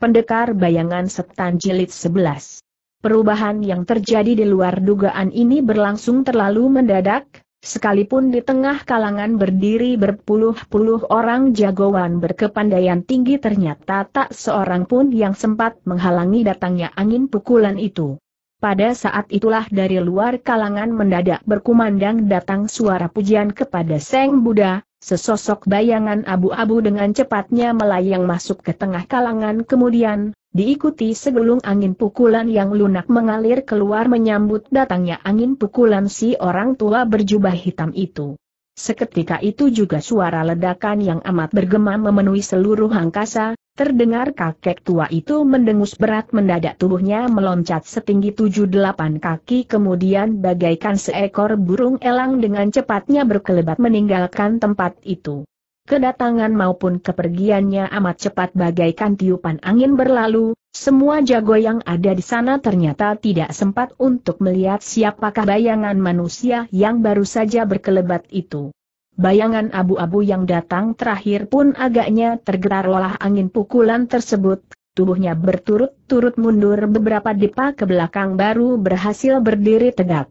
Pendekar Bayangan Setan Jilid 11. Perubahan yang terjadi di luar dugaan ini berlangsung terlalu mendadak, sekalipun di tengah kalangan berdiri berpuluh-puluh orang jagoan berkepandaian tinggi ternyata tak seorang pun yang sempat menghalangi datangnya angin pukulan itu. Pada saat itulah dari luar kalangan mendadak berkumandang datang suara pujian kepada Seng Buddha, Sesosok bayangan abu-abu dengan cepatnya melayang masuk ke tengah kalangan kemudian, diikuti segelung angin pukulan yang lunak mengalir keluar menyambut datangnya angin pukulan si orang tua berjubah hitam itu. Seketika itu juga suara ledakan yang amat bergema memenuhi seluruh angkasa, Terdengar kakek tua itu mendengus berat mendadak tubuhnya meloncat setinggi tujuh delapan kaki kemudian bagaikan seekor burung elang dengan cepatnya berkelebat meninggalkan tempat itu. Kedatangan maupun kepergiannya amat cepat bagaikan tiupan angin berlalu, semua jago yang ada di sana ternyata tidak sempat untuk melihat siapakah bayangan manusia yang baru saja berkelebat itu bayangan abu-abu yang datang terakhir pun agaknya tergetar oleh angin pukulan tersebut, tubuhnya berturut-turut mundur beberapa depa ke belakang baru berhasil berdiri tegak.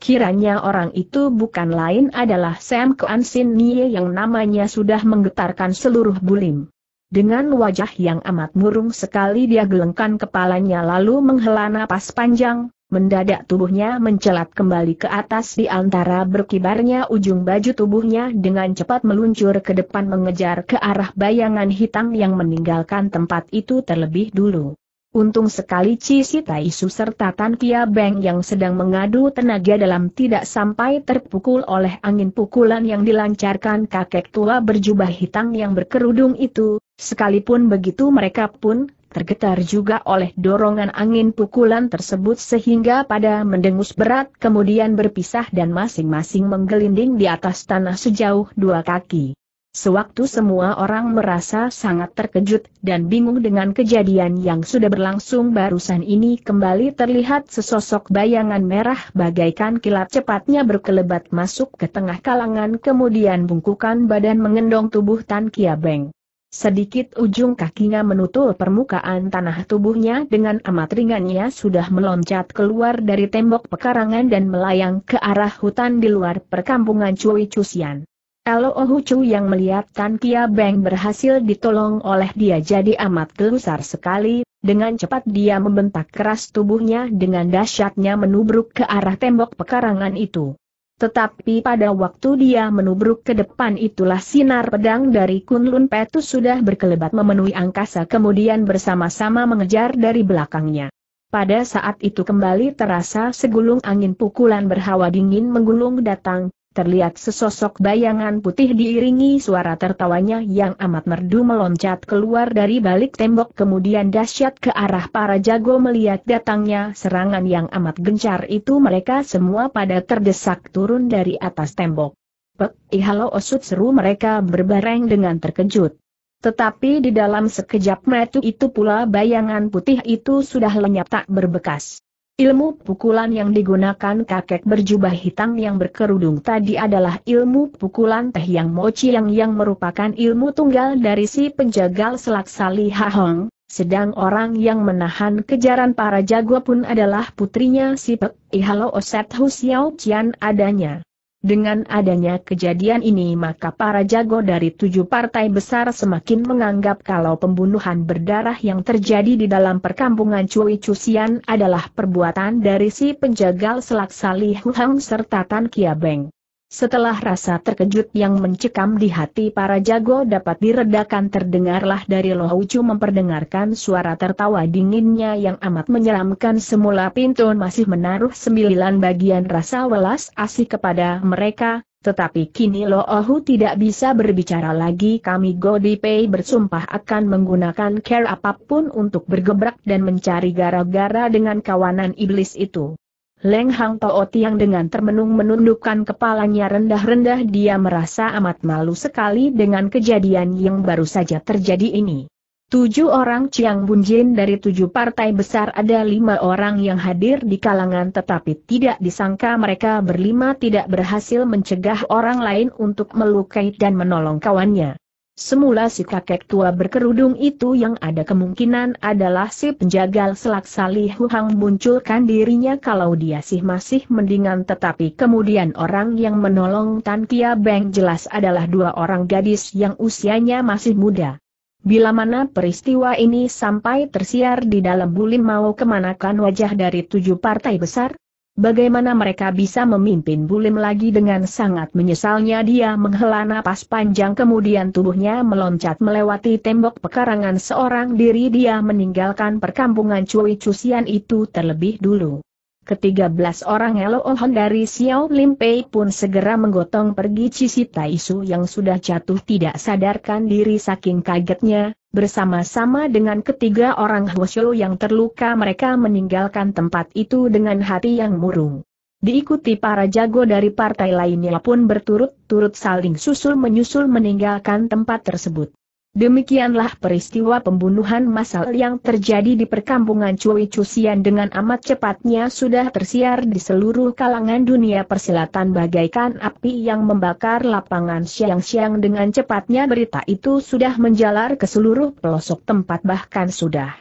Kiranya orang itu bukan lain adalah Sam Kuan Sin Nie yang namanya sudah menggetarkan seluruh bulim. Dengan wajah yang amat murung sekali dia gelengkan kepalanya lalu menghela napas panjang, Mendadak tubuhnya mencelat kembali ke atas di antara berkibarnya ujung baju tubuhnya dengan cepat meluncur ke depan mengejar ke arah bayangan hitam yang meninggalkan tempat itu terlebih dulu. Untung sekali Cisi Taisu serta Tan Kia Beng yang sedang mengadu tenaga dalam tidak sampai terpukul oleh angin pukulan yang dilancarkan kakek tua berjubah hitam yang berkerudung itu, sekalipun begitu mereka pun tergetar juga oleh dorongan angin pukulan tersebut sehingga pada mendengus berat kemudian berpisah dan masing-masing menggelinding di atas tanah sejauh dua kaki. Sewaktu semua orang merasa sangat terkejut dan bingung dengan kejadian yang sudah berlangsung barusan ini kembali terlihat sesosok bayangan merah bagaikan kilat cepatnya berkelebat masuk ke tengah kalangan kemudian bungkukan badan mengendong tubuh Tan Kiabeng. Sedikit ujung kakinya menutul permukaan tanah tubuhnya dengan amat ringannya sudah meloncat keluar dari tembok pekarangan dan melayang ke arah hutan di luar perkampungan Cui Cusian. Elo Chu yang melihat Tan Kia Beng berhasil ditolong oleh dia jadi amat gelusar sekali, dengan cepat dia membentak keras tubuhnya dengan dahsyatnya menubruk ke arah tembok pekarangan itu. Tetapi pada waktu dia menubruk ke depan itulah sinar pedang dari Kunlun Petus sudah berkelebat memenuhi angkasa kemudian bersama-sama mengejar dari belakangnya. Pada saat itu kembali terasa segulung angin pukulan berhawa dingin menggulung datang, terlihat sesosok bayangan putih diiringi suara tertawanya yang amat merdu meloncat keluar dari balik tembok kemudian dahsyat ke arah para jago melihat datangnya serangan yang amat gencar itu mereka semua pada terdesak turun dari atas tembok. Pek, ihalo osut seru mereka berbareng dengan terkejut. Tetapi di dalam sekejap metu itu pula bayangan putih itu sudah lenyap tak berbekas. Ilmu pukulan yang digunakan kakek berjubah hitam yang berkerudung tadi adalah ilmu pukulan teh yang mochi yang yang merupakan ilmu tunggal dari si penjagal selak Sali hong. sedang orang yang menahan kejaran para jago pun adalah putrinya si Pek Ihalo Oset Husiao Cian adanya. Dengan adanya kejadian ini maka para jago dari tujuh partai besar semakin menganggap kalau pembunuhan berdarah yang terjadi di dalam perkampungan Cui Cusian adalah perbuatan dari si penjagal selak Salih Huang serta Tan Beng. Setelah rasa terkejut yang mencekam di hati para jago dapat diredakan terdengarlah dari Lohoucu memperdengarkan suara tertawa dinginnya yang amat menyeramkan semula Pintu masih menaruh sembilan bagian rasa welas asih kepada mereka, tetapi kini Lohu tidak bisa berbicara lagi kami Godipay bersumpah akan menggunakan care apapun untuk bergebrak dan mencari gara-gara dengan kawanan iblis itu. Leng Hang Tao Tiang dengan termenung menundukkan kepalanya rendah-rendah dia merasa amat malu sekali dengan kejadian yang baru saja terjadi ini. Tujuh orang Chiang Jin dari tujuh partai besar ada lima orang yang hadir di kalangan tetapi tidak disangka mereka berlima tidak berhasil mencegah orang lain untuk melukai dan menolong kawannya. Semula si kakek tua berkerudung itu yang ada kemungkinan adalah si penjagal selak Salih Huhang munculkan dirinya kalau dia sih masih mendingan tetapi kemudian orang yang menolong Tan Kia Beng jelas adalah dua orang gadis yang usianya masih muda. Bila mana peristiwa ini sampai tersiar di dalam bulim mau kemanakan wajah dari tujuh partai besar, Bagaimana mereka bisa memimpin Bulim lagi dengan sangat menyesalnya dia menghela napas panjang kemudian tubuhnya meloncat melewati tembok pekarangan seorang diri dia meninggalkan perkampungan Cui Cusian itu terlebih dulu. Ketiga belas orang Elohon dari Xiao Lim Pei pun segera menggotong pergi Cici Taisu yang sudah jatuh tidak sadarkan diri saking kagetnya, bersama-sama dengan ketiga orang Huoshu yang terluka mereka meninggalkan tempat itu dengan hati yang murung. Diikuti para jago dari partai lainnya pun berturut-turut saling susul menyusul meninggalkan tempat tersebut. Demikianlah peristiwa pembunuhan massal yang terjadi di perkampungan Cui Cusian dengan amat cepatnya sudah tersiar di seluruh kalangan dunia persilatan bagaikan api yang membakar lapangan siang-siang dengan cepatnya berita itu sudah menjalar ke seluruh pelosok tempat bahkan sudah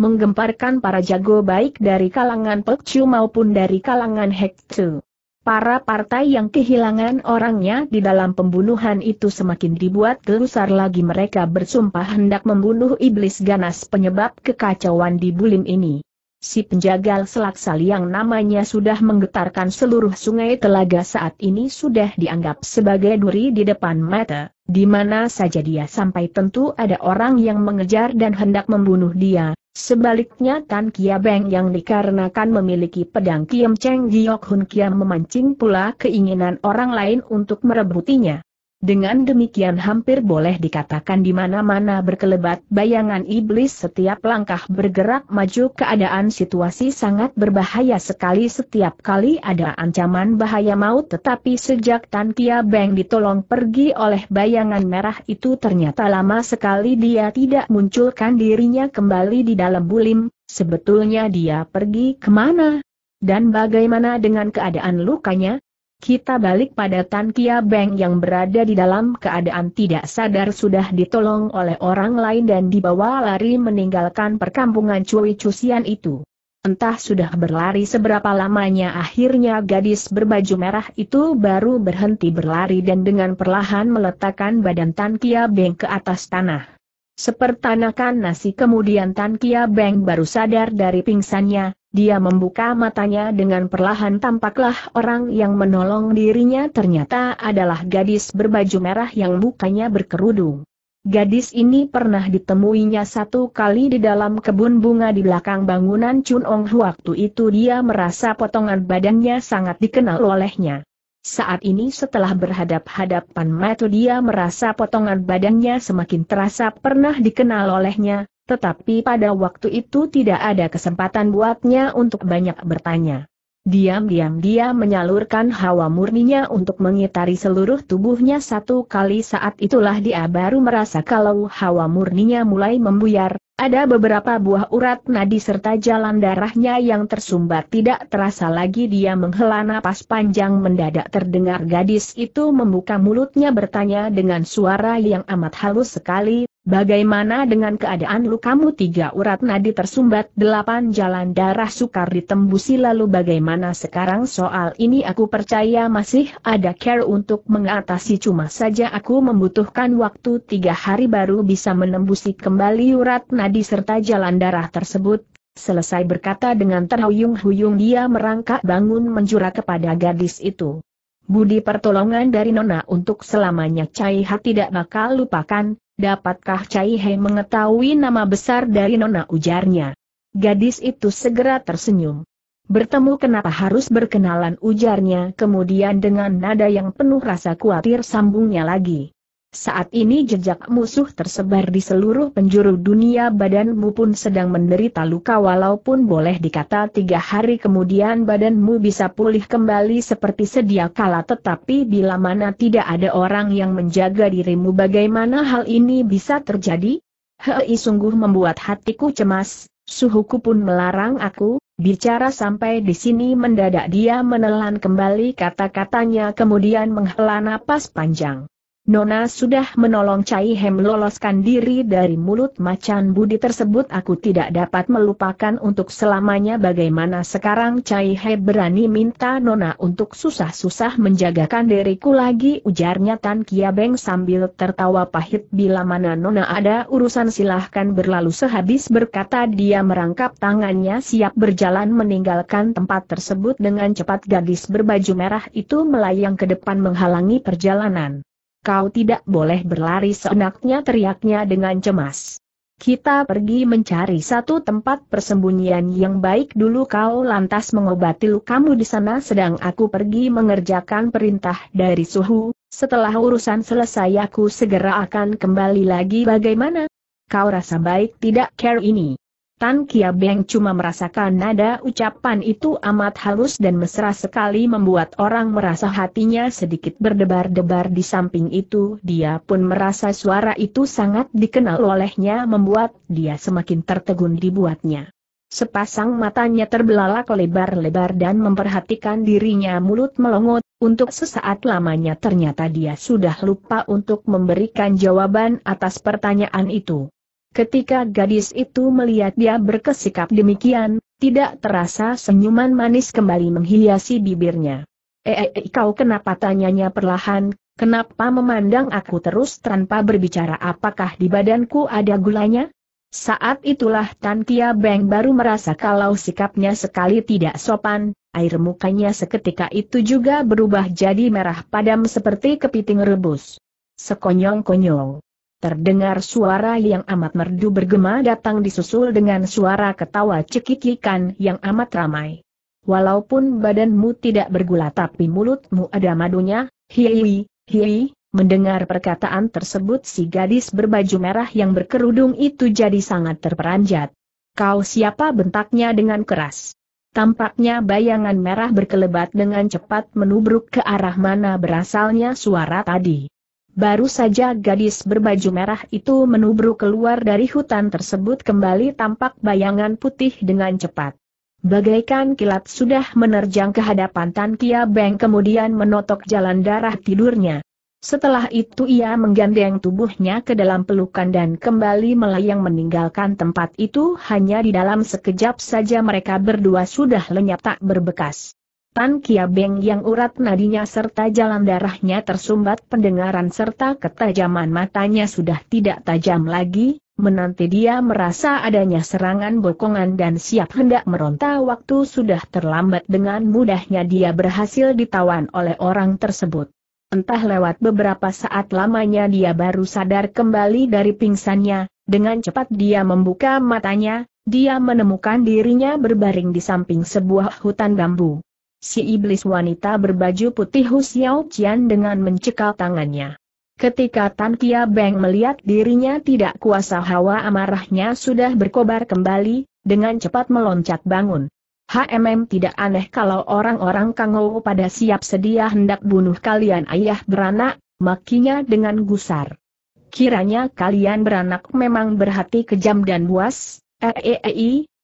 menggemparkan para jago baik dari kalangan Chiu maupun dari kalangan Hektu. Para partai yang kehilangan orangnya di dalam pembunuhan itu semakin dibuat gelusar lagi mereka bersumpah hendak membunuh iblis ganas penyebab kekacauan di bulim ini. Si penjagal selaksal yang namanya sudah menggetarkan seluruh sungai telaga saat ini sudah dianggap sebagai duri di depan mata, di mana saja dia sampai tentu ada orang yang mengejar dan hendak membunuh dia, Sebaliknya Tan Beng yang dikarenakan memiliki pedang Kiam Cheng Giok Hun Kiam memancing pula keinginan orang lain untuk merebutinya. Dengan demikian hampir boleh dikatakan di mana-mana berkelebat bayangan iblis setiap langkah bergerak maju keadaan situasi sangat berbahaya sekali setiap kali ada ancaman bahaya maut tetapi sejak Tan Kia Beng ditolong pergi oleh bayangan merah itu ternyata lama sekali dia tidak munculkan dirinya kembali di dalam bulim, sebetulnya dia pergi kemana? Dan bagaimana dengan keadaan lukanya? Kita balik pada Tan Kia Beng yang berada di dalam keadaan tidak sadar sudah ditolong oleh orang lain dan dibawa lari meninggalkan perkampungan Cui Cusian itu. Entah sudah berlari seberapa lamanya akhirnya gadis berbaju merah itu baru berhenti berlari dan dengan perlahan meletakkan badan Tan Kia Beng ke atas tanah. Sepertanakan nasi kemudian Tan Kia Beng baru sadar dari pingsannya, dia membuka matanya dengan perlahan tampaklah orang yang menolong dirinya ternyata adalah gadis berbaju merah yang mukanya berkerudung. Gadis ini pernah ditemuinya satu kali di dalam kebun bunga di belakang bangunan Chun Ong waktu itu dia merasa potongan badannya sangat dikenal olehnya. Saat ini setelah berhadap-hadapan mata dia merasa potongan badannya semakin terasa pernah dikenal olehnya, tetapi pada waktu itu tidak ada kesempatan buatnya untuk banyak bertanya. Diam-diam dia menyalurkan hawa murninya untuk mengitari seluruh tubuhnya satu kali saat itulah dia baru merasa kalau hawa murninya mulai membuyar, ada beberapa buah urat nadi serta jalan darahnya yang tersumbat tidak terasa lagi dia menghela napas panjang mendadak terdengar gadis itu membuka mulutnya bertanya dengan suara yang amat halus sekali, Bagaimana dengan keadaan lukamu tiga urat nadi tersumbat delapan jalan darah sukar ditembusi lalu bagaimana sekarang soal ini aku percaya masih ada care untuk mengatasi cuma saja aku membutuhkan waktu tiga hari baru bisa menembusi kembali urat nadi serta jalan darah tersebut. Selesai berkata dengan terhuyung-huyung dia merangkak bangun menjura kepada gadis itu. Budi pertolongan dari Nona untuk selamanya Cai Ha tidak bakal lupakan, Dapatkah Cai Hei mengetahui nama besar dari Nona ujarnya? Gadis itu segera tersenyum. Bertemu kenapa harus berkenalan ujarnya kemudian dengan nada yang penuh rasa khawatir sambungnya lagi. Saat ini jejak musuh tersebar di seluruh penjuru dunia badanmu pun sedang menderita luka walaupun boleh dikata tiga hari kemudian badanmu bisa pulih kembali seperti sedia kala tetapi bila mana tidak ada orang yang menjaga dirimu bagaimana hal ini bisa terjadi? Hei sungguh membuat hatiku cemas, suhuku pun melarang aku, Bicara sampai di sini mendadak dia menelan kembali kata-katanya kemudian menghela napas panjang. Nona sudah menolong Cai Hem loloskan diri dari mulut macan budi tersebut aku tidak dapat melupakan untuk selamanya bagaimana sekarang Cai He berani minta Nona untuk susah-susah menjagakan diriku lagi ujarnya Tan Kia Beng sambil tertawa pahit bila mana Nona ada urusan silahkan berlalu sehabis berkata dia merangkap tangannya siap berjalan meninggalkan tempat tersebut dengan cepat gadis berbaju merah itu melayang ke depan menghalangi perjalanan. Kau tidak boleh berlari seenaknya teriaknya dengan cemas. Kita pergi mencari satu tempat persembunyian yang baik dulu kau lantas mengobati lukamu di sana sedang aku pergi mengerjakan perintah dari suhu, setelah urusan selesai aku segera akan kembali lagi bagaimana? Kau rasa baik tidak care ini? Tan Kia Beng cuma merasakan nada ucapan itu amat halus dan mesra sekali membuat orang merasa hatinya sedikit berdebar-debar di samping itu dia pun merasa suara itu sangat dikenal olehnya membuat dia semakin tertegun dibuatnya. Sepasang matanya terbelalak lebar-lebar dan memperhatikan dirinya mulut melongot, untuk sesaat lamanya ternyata dia sudah lupa untuk memberikan jawaban atas pertanyaan itu. Ketika gadis itu melihat dia berkesikap demikian, tidak terasa senyuman manis kembali menghiasi bibirnya. Eh, eh, eh kau kenapa tanyanya perlahan, kenapa memandang aku terus tanpa berbicara apakah di badanku ada gulanya? Saat itulah Tan Kia Beng baru merasa kalau sikapnya sekali tidak sopan, air mukanya seketika itu juga berubah jadi merah padam seperti kepiting rebus. Sekonyong-konyong. Terdengar suara yang amat merdu bergema datang disusul dengan suara ketawa cekikikan yang amat ramai. Walaupun badanmu tidak bergulat tapi mulutmu ada madunya, hiwi, hiwi, mendengar perkataan tersebut si gadis berbaju merah yang berkerudung itu jadi sangat terperanjat. Kau siapa bentaknya dengan keras. Tampaknya bayangan merah berkelebat dengan cepat menubruk ke arah mana berasalnya suara tadi. Baru saja gadis berbaju merah itu menubruk keluar dari hutan tersebut kembali tampak bayangan putih dengan cepat. Bagaikan kilat sudah menerjang ke hadapan Tan Kia Beng kemudian menotok jalan darah tidurnya. Setelah itu ia menggandeng tubuhnya ke dalam pelukan dan kembali melayang meninggalkan tempat itu hanya di dalam sekejap saja mereka berdua sudah lenyap tak berbekas. Tan Pan Beng yang urat nadinya serta jalan darahnya tersumbat pendengaran serta ketajaman matanya sudah tidak tajam lagi, menanti dia merasa adanya serangan bokongan dan siap hendak meronta waktu sudah terlambat dengan mudahnya dia berhasil ditawan oleh orang tersebut. Entah lewat beberapa saat lamanya dia baru sadar kembali dari pingsannya, dengan cepat dia membuka matanya, dia menemukan dirinya berbaring di samping sebuah hutan bambu. Si iblis wanita berbaju putih Hu Xiao Qian dengan mencekal tangannya. Ketika Tan Kia Beng melihat dirinya tidak kuasa hawa amarahnya sudah berkobar kembali, dengan cepat meloncat bangun. HMM tidak aneh kalau orang-orang Kangou pada siap sedia hendak bunuh kalian ayah beranak, makinya dengan gusar. Kiranya kalian beranak memang berhati kejam dan buas, -e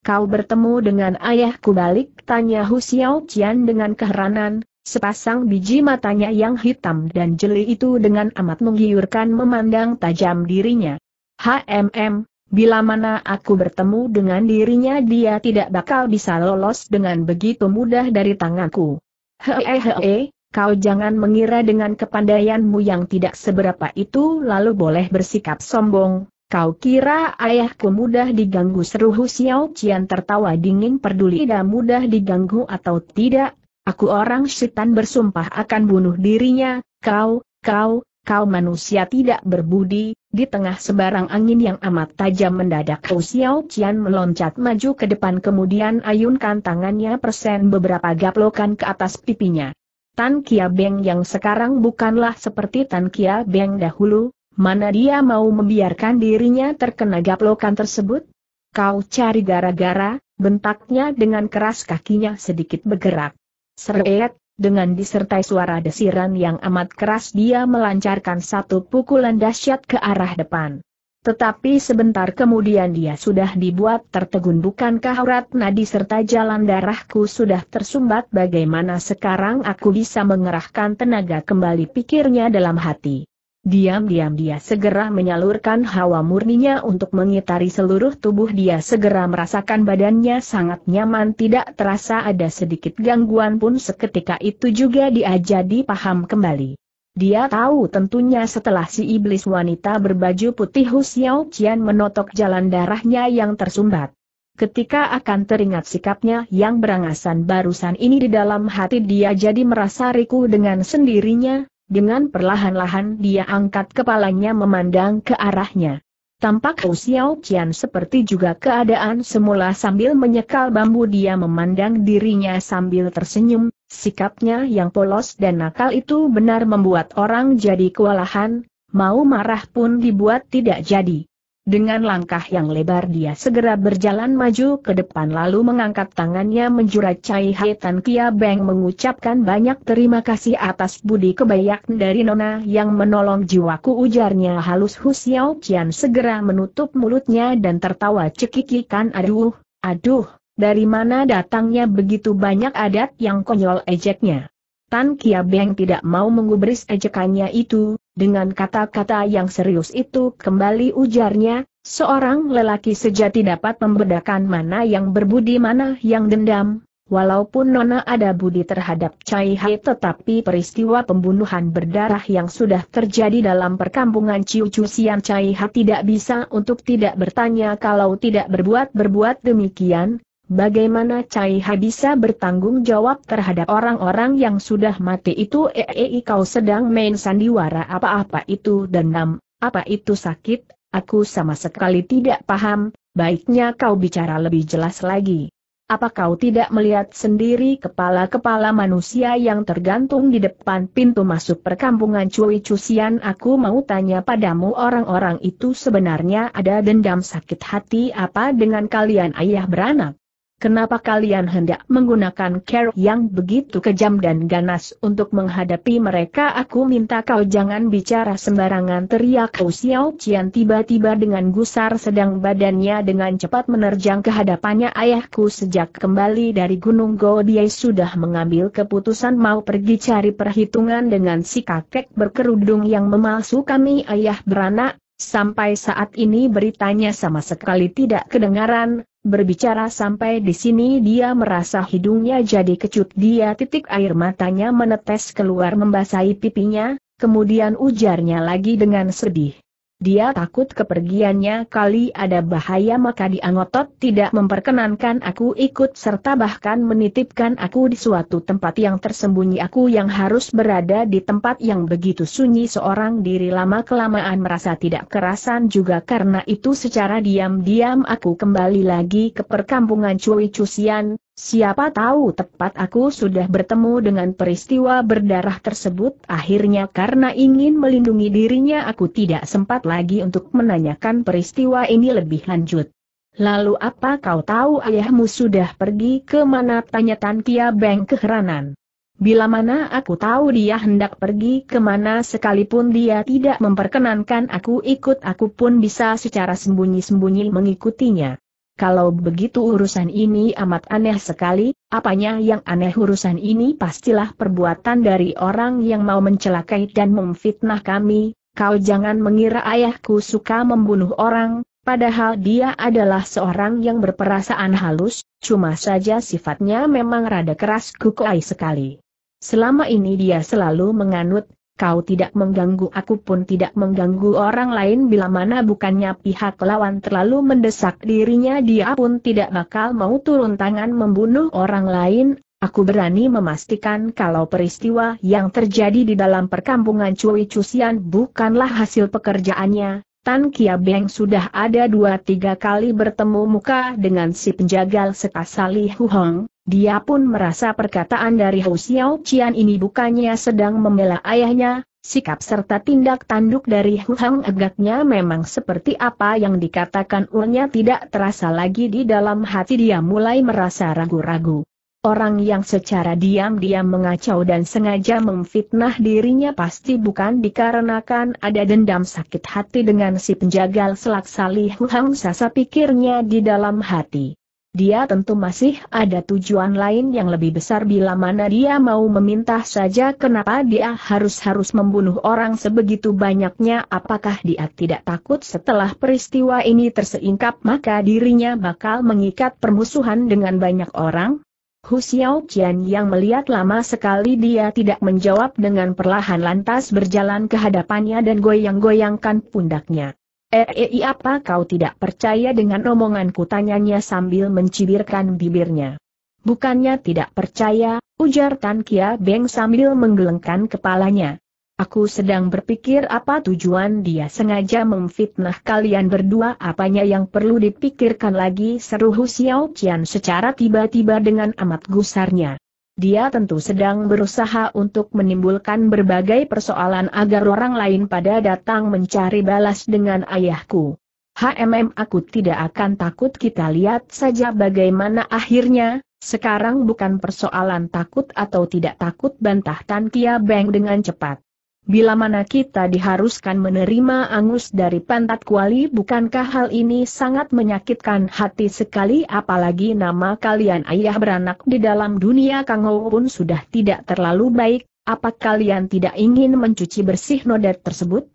Kau bertemu dengan ayahku balik, tanya Hu Xiao Qian dengan keheranan, sepasang biji matanya yang hitam dan jeli itu dengan amat menggiurkan memandang tajam dirinya. HMM, bila mana aku bertemu dengan dirinya dia tidak bakal bisa lolos dengan begitu mudah dari tanganku. Hehehe, eh, eh, kau jangan mengira dengan kepandaianmu yang tidak seberapa itu lalu boleh bersikap sombong, Kau kira ayahku mudah diganggu seru Hu Xiao Qian tertawa dingin peduli dan mudah diganggu atau tidak, aku orang setan bersumpah akan bunuh dirinya, kau, kau, kau manusia tidak berbudi, di tengah sebarang angin yang amat tajam mendadak Hu Xiao Qian meloncat maju ke depan kemudian ayunkan tangannya persen beberapa gaplokan ke atas pipinya. Tan Kia Beng yang sekarang bukanlah seperti Tan Kia Beng dahulu, Mana dia mau membiarkan dirinya terkena gaplokan tersebut? Kau cari gara-gara, bentaknya dengan keras kakinya sedikit bergerak. Seret, dengan disertai suara desiran yang amat keras dia melancarkan satu pukulan dahsyat ke arah depan. Tetapi sebentar kemudian dia sudah dibuat tertegun bukankah urat nadi serta jalan darahku sudah tersumbat bagaimana sekarang aku bisa mengerahkan tenaga kembali pikirnya dalam hati. Diam-diam dia segera menyalurkan hawa murninya untuk mengitari seluruh tubuh dia segera merasakan badannya sangat nyaman tidak terasa ada sedikit gangguan pun seketika itu juga dia jadi paham kembali. Dia tahu tentunya setelah si iblis wanita berbaju putih Hu Xiao Qian menotok jalan darahnya yang tersumbat. Ketika akan teringat sikapnya yang berangasan barusan ini di dalam hati dia jadi merasa riku dengan sendirinya, dengan perlahan-lahan dia angkat kepalanya memandang ke arahnya. Tampak Hou Xiao Qian seperti juga keadaan semula sambil menyekal bambu dia memandang dirinya sambil tersenyum, sikapnya yang polos dan nakal itu benar membuat orang jadi kewalahan, mau marah pun dibuat tidak jadi. Dengan langkah yang lebar dia segera berjalan maju ke depan lalu mengangkat tangannya menjurat Cai Hai Tan Kia Beng mengucapkan banyak terima kasih atas budi kebayak dari Nona yang menolong jiwaku ujarnya halus Hu Xiao Qian segera menutup mulutnya dan tertawa cekikikan aduh, aduh, dari mana datangnya begitu banyak adat yang konyol ejeknya. Tan Kia Beng tidak mau mengubris ejekannya itu, dengan kata-kata yang serius itu kembali ujarnya, seorang lelaki sejati dapat membedakan mana yang berbudi mana yang dendam, walaupun Nona ada budi terhadap Chai Hai tetapi peristiwa pembunuhan berdarah yang sudah terjadi dalam perkampungan Sian Chai Hai tidak bisa untuk tidak bertanya kalau tidak berbuat-berbuat demikian, Bagaimana Cai Ha bisa bertanggung jawab terhadap orang-orang yang sudah mati itu? Eei kau sedang main sandiwara apa-apa itu dendam, apa itu sakit, aku sama sekali tidak paham, baiknya kau bicara lebih jelas lagi. Apa kau tidak melihat sendiri kepala-kepala manusia yang tergantung di depan pintu masuk perkampungan Cui Cusian? Aku mau tanya padamu orang-orang itu sebenarnya ada dendam sakit hati apa dengan kalian ayah beranak? Kenapa kalian hendak menggunakan care yang begitu kejam dan ganas untuk menghadapi mereka? Aku minta kau jangan bicara sembarangan teriak Kau Xiao Qian tiba-tiba dengan gusar sedang badannya dengan cepat menerjang ke hadapannya ayahku sejak kembali dari Gunung Go dia sudah mengambil keputusan mau pergi cari perhitungan dengan si kakek berkerudung yang memalsu kami ayah beranak Sampai saat ini beritanya sama sekali tidak kedengaran, berbicara sampai di sini dia merasa hidungnya jadi kecut dia titik air matanya menetes keluar membasahi pipinya, kemudian ujarnya lagi dengan sedih. Dia takut kepergiannya kali ada bahaya maka diangotot tidak memperkenankan aku ikut serta bahkan menitipkan aku di suatu tempat yang tersembunyi aku yang harus berada di tempat yang begitu sunyi seorang diri lama-kelamaan merasa tidak kerasan juga karena itu secara diam-diam aku kembali lagi ke perkampungan Cui Cusian, Siapa tahu tepat aku sudah bertemu dengan peristiwa berdarah tersebut akhirnya karena ingin melindungi dirinya aku tidak sempat lagi untuk menanyakan peristiwa ini lebih lanjut. Lalu apa kau tahu ayahmu sudah pergi ke mana tanya Tan Kia Beng keheranan. Bila mana aku tahu dia hendak pergi ke mana sekalipun dia tidak memperkenankan aku ikut aku pun bisa secara sembunyi-sembunyi mengikutinya. Kalau begitu urusan ini amat aneh sekali, apanya yang aneh urusan ini pastilah perbuatan dari orang yang mau mencelakai dan memfitnah kami, kau jangan mengira ayahku suka membunuh orang, padahal dia adalah seorang yang berperasaan halus, cuma saja sifatnya memang rada keras kukuai sekali. Selama ini dia selalu menganut kau tidak mengganggu aku pun tidak mengganggu orang lain bila mana bukannya pihak lawan terlalu mendesak dirinya dia pun tidak bakal mau turun tangan membunuh orang lain, aku berani memastikan kalau peristiwa yang terjadi di dalam perkampungan Cui Cusian bukanlah hasil pekerjaannya, Tan Kia Beng sudah ada dua tiga kali bertemu muka dengan si penjagal sekasa Li Hong. dia pun merasa perkataan dari Hu Xiao Qian ini bukannya sedang membela ayahnya, sikap serta tindak tanduk dari Hu Hong agaknya memang seperti apa yang dikatakan ulnya tidak terasa lagi di dalam hati dia mulai merasa ragu-ragu. Orang yang secara diam-diam mengacau dan sengaja memfitnah dirinya pasti bukan dikarenakan ada dendam sakit hati dengan si penjagal selak salih huhang sasa pikirnya di dalam hati. Dia tentu masih ada tujuan lain yang lebih besar bila mana dia mau meminta saja kenapa dia harus-harus membunuh orang sebegitu banyaknya apakah dia tidak takut setelah peristiwa ini terseingkap maka dirinya bakal mengikat permusuhan dengan banyak orang? Hu Xiao yang melihat lama sekali dia tidak menjawab dengan perlahan lantas berjalan ke hadapannya dan goyang-goyangkan pundaknya. Ei eh, eh, eh, apa kau tidak percaya dengan omonganku tanyanya sambil mencibirkan bibirnya. Bukannya tidak percaya, ujar Tan Kia Beng sambil menggelengkan kepalanya. Aku sedang berpikir apa tujuan dia sengaja memfitnah kalian berdua apanya yang perlu dipikirkan lagi seru Hu Xiao Qian secara tiba-tiba dengan amat gusarnya. Dia tentu sedang berusaha untuk menimbulkan berbagai persoalan agar orang lain pada datang mencari balas dengan ayahku. HMM aku tidak akan takut kita lihat saja bagaimana akhirnya, sekarang bukan persoalan takut atau tidak takut bantah Tan Kia Beng dengan cepat. Bila mana kita diharuskan menerima angus dari pantat kuali bukankah hal ini sangat menyakitkan hati sekali apalagi nama kalian ayah beranak di dalam dunia kango pun sudah tidak terlalu baik, apa kalian tidak ingin mencuci bersih noda tersebut?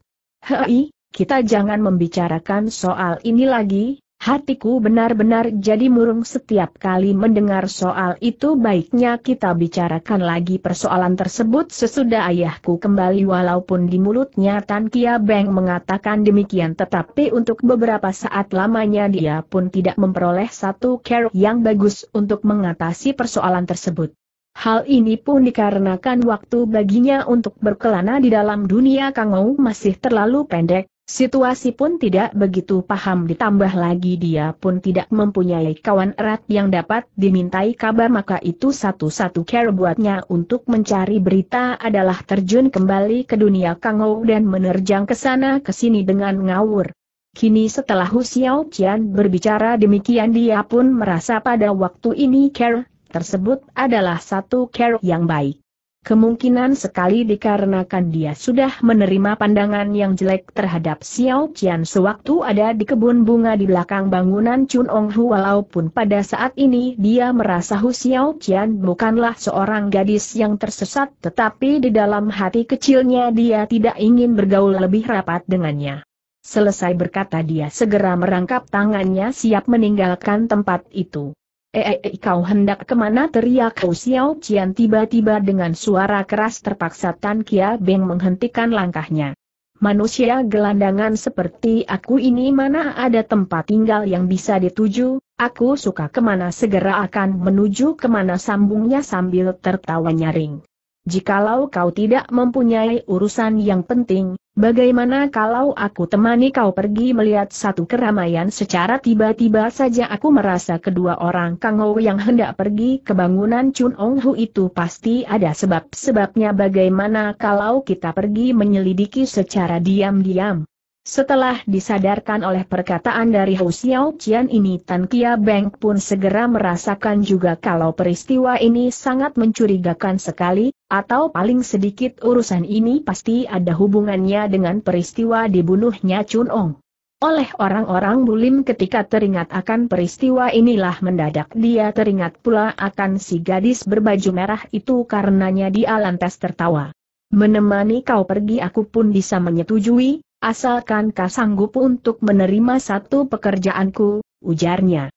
Hei, kita jangan membicarakan soal ini lagi, Hatiku benar-benar jadi murung setiap kali mendengar soal itu baiknya kita bicarakan lagi persoalan tersebut sesudah ayahku kembali walaupun di mulutnya Tan Kia Beng mengatakan demikian tetapi untuk beberapa saat lamanya dia pun tidak memperoleh satu care yang bagus untuk mengatasi persoalan tersebut. Hal ini pun dikarenakan waktu baginya untuk berkelana di dalam dunia Kangou masih terlalu pendek, Situasi pun tidak begitu paham ditambah lagi dia pun tidak mempunyai kawan erat yang dapat dimintai kabar maka itu satu-satu care buatnya untuk mencari berita adalah terjun kembali ke dunia Kangou dan menerjang ke sana ke sini dengan ngawur. Kini setelah Hu Xiao berbicara demikian dia pun merasa pada waktu ini care tersebut adalah satu care yang baik. Kemungkinan sekali dikarenakan dia sudah menerima pandangan yang jelek terhadap Xiao Qian sewaktu ada di kebun bunga di belakang bangunan Chun Ong Hu walaupun pada saat ini dia merasa Hu Xiao Qian bukanlah seorang gadis yang tersesat tetapi di dalam hati kecilnya dia tidak ingin bergaul lebih rapat dengannya. Selesai berkata dia segera merangkap tangannya siap meninggalkan tempat itu. Eh, eh, eh, kau hendak kemana teriak Hou Xiao Qian tiba-tiba dengan suara keras terpaksa Tan Kia Beng menghentikan langkahnya. Manusia gelandangan seperti aku ini mana ada tempat tinggal yang bisa dituju, aku suka kemana segera akan menuju kemana sambungnya sambil tertawa nyaring. Jikalau kau tidak mempunyai urusan yang penting, Bagaimana kalau aku temani kau pergi melihat satu keramaian secara tiba-tiba saja aku merasa kedua orang Kangou yang hendak pergi ke bangunan Chun Ong Hu itu pasti ada sebab-sebabnya bagaimana kalau kita pergi menyelidiki secara diam-diam. Setelah disadarkan oleh perkataan dari Hou Xiao Qian ini Tan Kia Beng pun segera merasakan juga kalau peristiwa ini sangat mencurigakan sekali, atau paling sedikit urusan ini pasti ada hubungannya dengan peristiwa dibunuhnya Chun Ong. Oleh orang-orang bulim ketika teringat akan peristiwa inilah mendadak dia teringat pula akan si gadis berbaju merah itu karenanya dia lantas tertawa. Menemani kau pergi aku pun bisa menyetujui, asalkan kau sanggup untuk menerima satu pekerjaanku, ujarnya.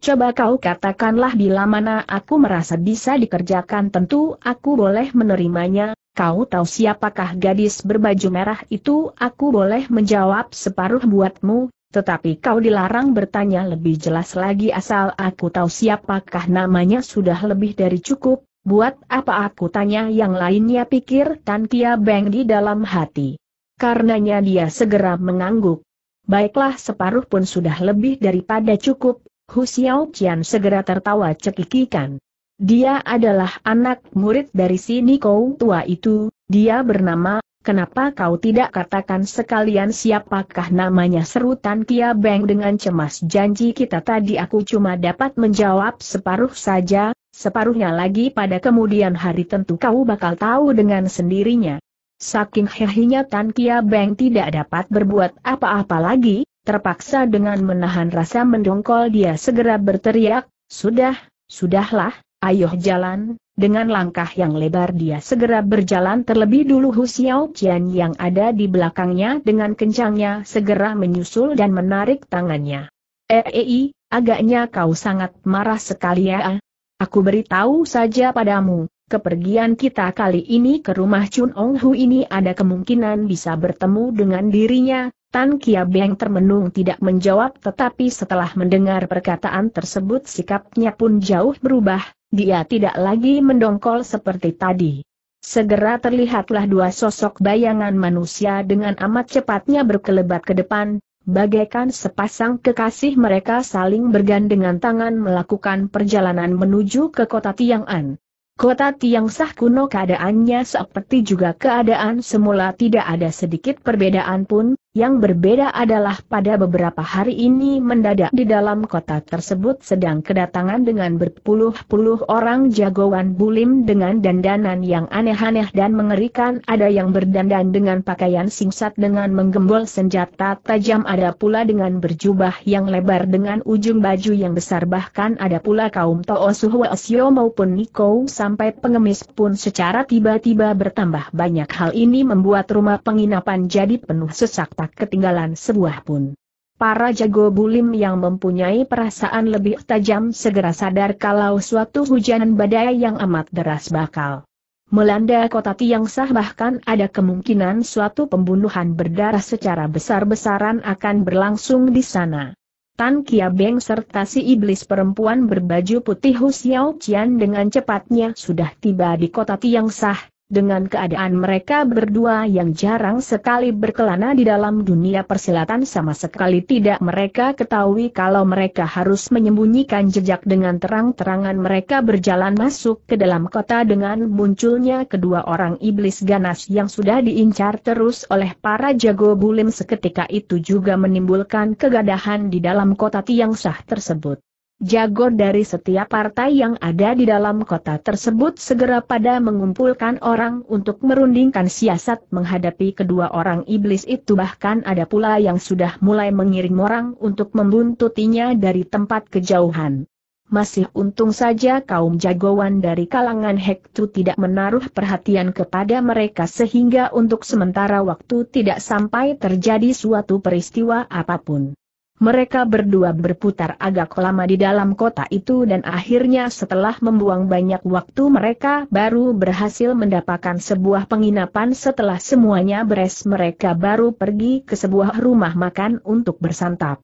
Coba kau katakanlah bila mana aku merasa bisa dikerjakan tentu aku boleh menerimanya, kau tahu siapakah gadis berbaju merah itu aku boleh menjawab separuh buatmu, tetapi kau dilarang bertanya lebih jelas lagi asal aku tahu siapakah namanya sudah lebih dari cukup, buat apa aku tanya yang lainnya pikir Tan Kia Beng di dalam hati. Karenanya dia segera mengangguk. Baiklah separuh pun sudah lebih daripada cukup, Hu Xiao segera tertawa cekikikan. Dia adalah anak murid dari si Niko tua itu, dia bernama, kenapa kau tidak katakan sekalian siapakah namanya seru Tan Kia Beng dengan cemas janji kita tadi aku cuma dapat menjawab separuh saja, separuhnya lagi pada kemudian hari tentu kau bakal tahu dengan sendirinya. Saking hehinya Tan Kia Beng tidak dapat berbuat apa-apa lagi, terpaksa dengan menahan rasa mendongkol dia segera berteriak, Sudah, sudahlah, ayo jalan, dengan langkah yang lebar dia segera berjalan terlebih dulu Hu Xiao Qian yang ada di belakangnya dengan kencangnya segera menyusul dan menarik tangannya. Ei, eh, eh, agaknya kau sangat marah sekali ya. Aku beritahu saja padamu, Kepergian kita kali ini ke rumah Chun Ong Hu ini ada kemungkinan bisa bertemu dengan dirinya, Tan Kia Beng termenung tidak menjawab tetapi setelah mendengar perkataan tersebut sikapnya pun jauh berubah, dia tidak lagi mendongkol seperti tadi. Segera terlihatlah dua sosok bayangan manusia dengan amat cepatnya berkelebat ke depan, bagaikan sepasang kekasih mereka saling bergandengan tangan melakukan perjalanan menuju ke kota Tiang'an. Kota Tiang Sah kuno keadaannya seperti juga keadaan semula tidak ada sedikit perbedaan pun, yang berbeda adalah pada beberapa hari ini mendadak di dalam kota tersebut sedang kedatangan dengan berpuluh-puluh orang jagoan bulim dengan dandanan yang aneh-aneh dan mengerikan ada yang berdandan dengan pakaian singkat dengan menggembol senjata tajam ada pula dengan berjubah yang lebar dengan ujung baju yang besar bahkan ada pula kaum To'o Suhwa Osyo maupun Niko sampai pengemis pun secara tiba-tiba bertambah banyak hal ini membuat rumah penginapan jadi penuh sesak tak ketinggalan sebuah pun. Para jago bulim yang mempunyai perasaan lebih tajam segera sadar kalau suatu hujanan badai yang amat deras bakal melanda kota Tiang Sah bahkan ada kemungkinan suatu pembunuhan berdarah secara besar-besaran akan berlangsung di sana. Tan Kia Beng serta si iblis perempuan berbaju putih Hu Xiao Qian dengan cepatnya sudah tiba di kota Tiang Sah, dengan keadaan mereka berdua yang jarang sekali berkelana di dalam dunia persilatan sama sekali tidak mereka ketahui kalau mereka harus menyembunyikan jejak dengan terang-terangan mereka berjalan masuk ke dalam kota dengan munculnya kedua orang iblis ganas yang sudah diincar terus oleh para jago bulim seketika itu juga menimbulkan kegadahan di dalam kota Tiang Sah tersebut. Jago dari setiap partai yang ada di dalam kota tersebut segera pada mengumpulkan orang untuk merundingkan siasat menghadapi kedua orang iblis itu bahkan ada pula yang sudah mulai mengirim orang untuk membuntutinya dari tempat kejauhan. Masih untung saja kaum jagoan dari kalangan Hektu tidak menaruh perhatian kepada mereka sehingga untuk sementara waktu tidak sampai terjadi suatu peristiwa apapun. Mereka berdua berputar agak lama di dalam kota itu dan akhirnya setelah membuang banyak waktu mereka baru berhasil mendapatkan sebuah penginapan setelah semuanya beres mereka baru pergi ke sebuah rumah makan untuk bersantap.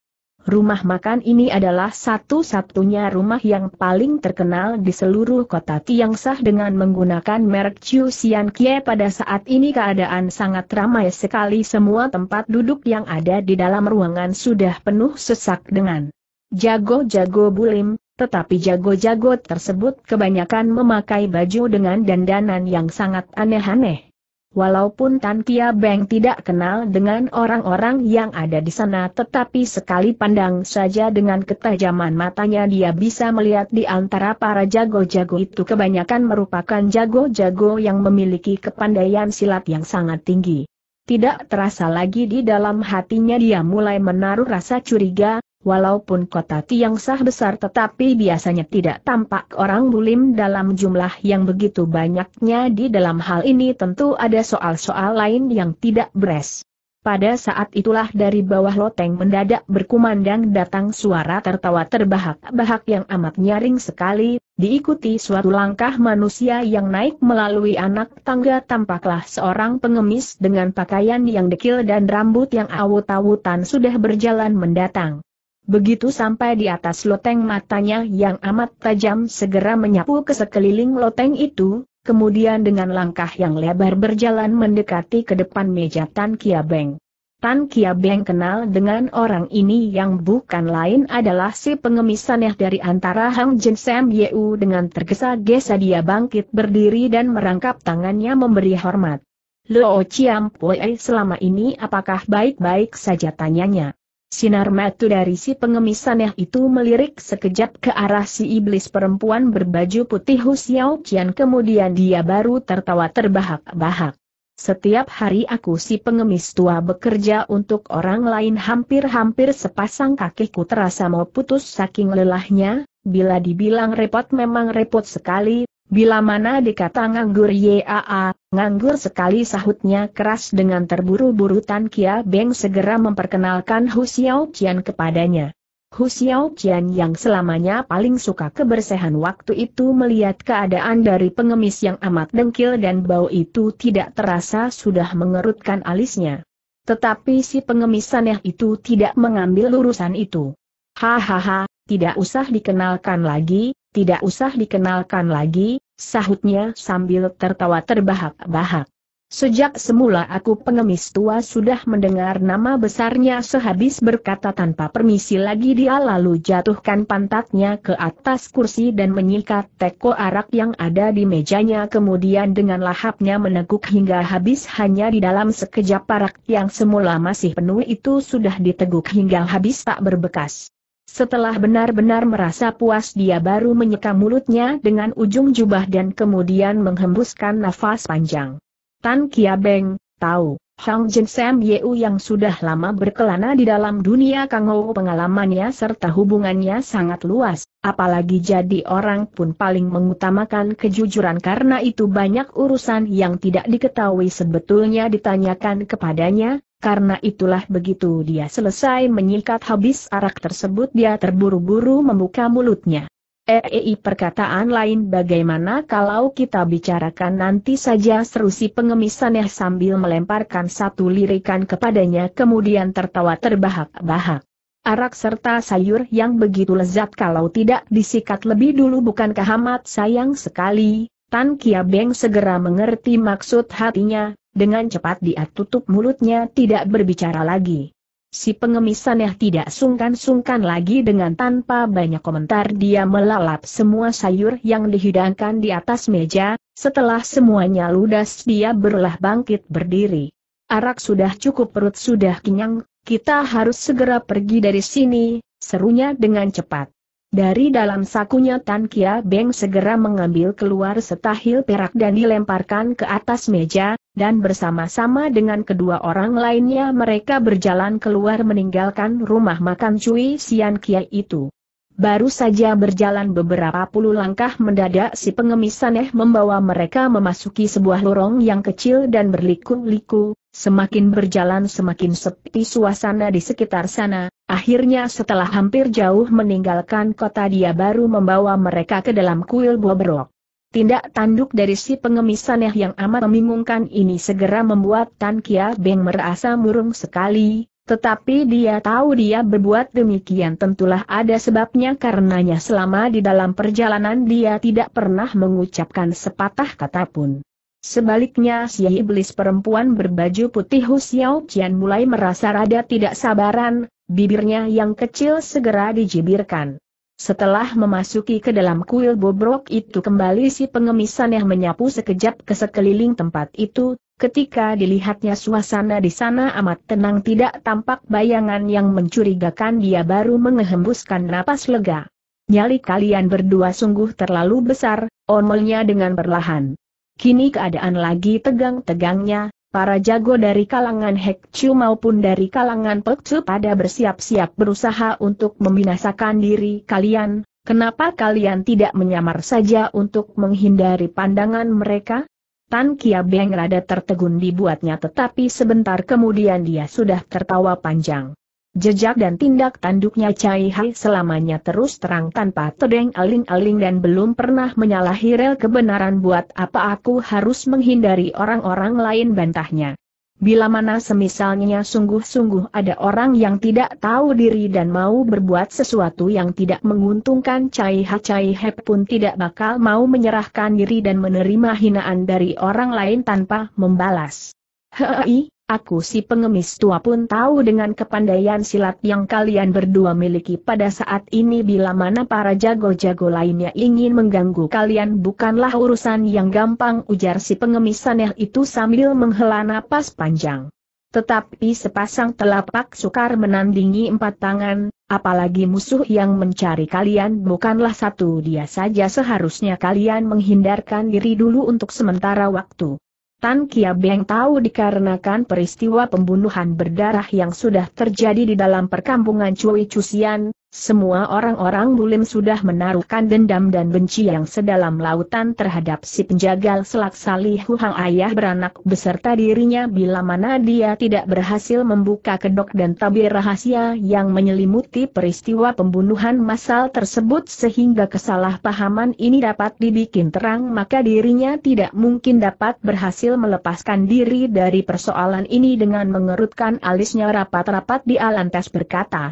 Rumah makan ini adalah satu-satunya rumah yang paling terkenal di seluruh kota Tiangsah dengan menggunakan merek Chiu Xian Kie pada saat ini keadaan sangat ramai sekali semua tempat duduk yang ada di dalam ruangan sudah penuh sesak dengan jago-jago bulim, tetapi jago-jago tersebut kebanyakan memakai baju dengan dandanan yang sangat aneh-aneh. Walaupun Tan Kia Beng tidak kenal dengan orang-orang yang ada di sana tetapi sekali pandang saja dengan ketajaman matanya dia bisa melihat di antara para jago-jago itu kebanyakan merupakan jago-jago yang memiliki kepandaian silat yang sangat tinggi. Tidak terasa lagi di dalam hatinya dia mulai menaruh rasa curiga, Walaupun kota tiang sah besar tetapi biasanya tidak tampak orang bulim dalam jumlah yang begitu banyaknya di dalam hal ini tentu ada soal-soal lain yang tidak beres. Pada saat itulah dari bawah loteng mendadak berkumandang datang suara tertawa terbahak-bahak yang amat nyaring sekali, diikuti suatu langkah manusia yang naik melalui anak tangga tampaklah seorang pengemis dengan pakaian yang dekil dan rambut yang awut-awutan sudah berjalan mendatang. Begitu sampai di atas loteng matanya yang amat tajam segera menyapu ke sekeliling loteng itu, kemudian dengan langkah yang lebar berjalan mendekati ke depan meja Tan Beng. Tan Beng kenal dengan orang ini yang bukan lain adalah si pengemis dari antara Hang Jin Sam Yeu dengan tergesa-gesa dia bangkit berdiri dan merangkap tangannya memberi hormat. Luo Chiam Pue selama ini apakah baik-baik saja tanyanya. Sinar mata dari si pengemis aneh itu melirik sekejap ke arah si iblis perempuan berbaju putih Hu Xiao kemudian dia baru tertawa terbahak-bahak. Setiap hari aku si pengemis tua bekerja untuk orang lain hampir-hampir sepasang kakiku terasa mau putus saking lelahnya, bila dibilang repot memang repot sekali, Bila mana dikata nganggur yaa, nganggur sekali sahutnya keras dengan terburu-buru Tan Kia Beng segera memperkenalkan Hu Xiao Qian kepadanya. Hu Xiao Qian yang selamanya paling suka kebersihan waktu itu melihat keadaan dari pengemis yang amat dengkil dan bau itu tidak terasa sudah mengerutkan alisnya. Tetapi si pengemis aneh itu tidak mengambil urusan itu. Hahaha, tidak usah dikenalkan lagi, tidak usah dikenalkan lagi, sahutnya sambil tertawa terbahak-bahak. Sejak semula aku pengemis tua sudah mendengar nama besarnya sehabis berkata tanpa permisi lagi dia lalu jatuhkan pantatnya ke atas kursi dan menyikat teko arak yang ada di mejanya kemudian dengan lahapnya meneguk hingga habis hanya di dalam sekejap arak yang semula masih penuh itu sudah diteguk hingga habis tak berbekas. Setelah benar-benar merasa puas dia baru menyeka mulutnya dengan ujung jubah dan kemudian menghembuskan nafas panjang. Tan Kia Beng, tahu. Hang Jin Sam Yeu yang sudah lama berkelana di dalam dunia Kangou pengalamannya serta hubungannya sangat luas, apalagi jadi orang pun paling mengutamakan kejujuran karena itu banyak urusan yang tidak diketahui sebetulnya ditanyakan kepadanya, karena itulah begitu dia selesai menyikat habis arak tersebut dia terburu-buru membuka mulutnya. Ei perkataan lain bagaimana kalau kita bicarakan nanti saja Serusi pengemisannya sambil melemparkan satu lirikan kepadanya kemudian tertawa terbahak-bahak. Arak serta sayur yang begitu lezat kalau tidak disikat lebih dulu bukankah amat sayang sekali, Tan Kia Beng segera mengerti maksud hatinya, dengan cepat dia tutup mulutnya tidak berbicara lagi. Si pengemis aneh tidak sungkan-sungkan lagi dengan tanpa banyak komentar dia melalap semua sayur yang dihidangkan di atas meja, setelah semuanya ludas dia berlah bangkit berdiri. Arak sudah cukup perut sudah kenyang, kita harus segera pergi dari sini, serunya dengan cepat. Dari dalam sakunya Tan Kia Beng segera mengambil keluar setahil perak dan dilemparkan ke atas meja, dan bersama-sama dengan kedua orang lainnya mereka berjalan keluar meninggalkan rumah makan Cui Sian Kia itu. Baru saja berjalan beberapa puluh langkah mendadak si pengemis aneh membawa mereka memasuki sebuah lorong yang kecil dan berliku-liku, semakin berjalan semakin sepi suasana di sekitar sana, akhirnya setelah hampir jauh meninggalkan kota dia baru membawa mereka ke dalam kuil bobrok. Tindak tanduk dari si pengemis aneh yang amat membingungkan ini segera membuat Tan Kia Beng merasa murung sekali, tetapi dia tahu dia berbuat demikian tentulah ada sebabnya karenanya selama di dalam perjalanan dia tidak pernah mengucapkan sepatah kata pun. Sebaliknya si iblis perempuan berbaju putih Hu Xiao Qian mulai merasa rada tidak sabaran, bibirnya yang kecil segera dijibirkan. Setelah memasuki ke dalam kuil bobrok itu kembali si pengemis yang menyapu sekejap ke sekeliling tempat itu, Ketika dilihatnya suasana di sana amat tenang tidak tampak bayangan yang mencurigakan dia baru mengehembuskan napas lega. Nyali kalian berdua sungguh terlalu besar, omelnya dengan perlahan. Kini keadaan lagi tegang-tegangnya, para jago dari kalangan Hek Chu maupun dari kalangan Pek pada bersiap-siap berusaha untuk membinasakan diri kalian, kenapa kalian tidak menyamar saja untuk menghindari pandangan mereka? Tan Kia Beng rada tertegun dibuatnya tetapi sebentar kemudian dia sudah tertawa panjang. Jejak dan tindak tanduknya Cai Hai selamanya terus terang tanpa tedeng aling-aling dan belum pernah menyalahi rel kebenaran buat apa aku harus menghindari orang-orang lain bantahnya. Bila mana semisalnya sungguh-sungguh ada orang yang tidak tahu diri dan mau berbuat sesuatu yang tidak menguntungkan Cai Ha Cai He pun tidak bakal mau menyerahkan diri dan menerima hinaan dari orang lain tanpa membalas. Hei, Aku si pengemis tua pun tahu dengan kepandaian silat yang kalian berdua miliki pada saat ini bila mana para jago-jago lainnya ingin mengganggu kalian bukanlah urusan yang gampang ujar si pengemis aneh itu sambil menghela napas panjang. Tetapi sepasang telapak sukar menandingi empat tangan, apalagi musuh yang mencari kalian bukanlah satu dia saja seharusnya kalian menghindarkan diri dulu untuk sementara waktu. Tan Kia Beng tahu dikarenakan peristiwa pembunuhan berdarah yang sudah terjadi di dalam perkampungan Cui Cusian, semua orang-orang bulim sudah menaruhkan dendam dan benci yang sedalam lautan terhadap si penjagal selak salih Huang ayah beranak beserta dirinya bila mana dia tidak berhasil membuka kedok dan tabir rahasia yang menyelimuti peristiwa pembunuhan massal tersebut sehingga kesalahpahaman ini dapat dibikin terang maka dirinya tidak mungkin dapat berhasil melepaskan diri dari persoalan ini dengan mengerutkan alisnya rapat-rapat di alantas berkata.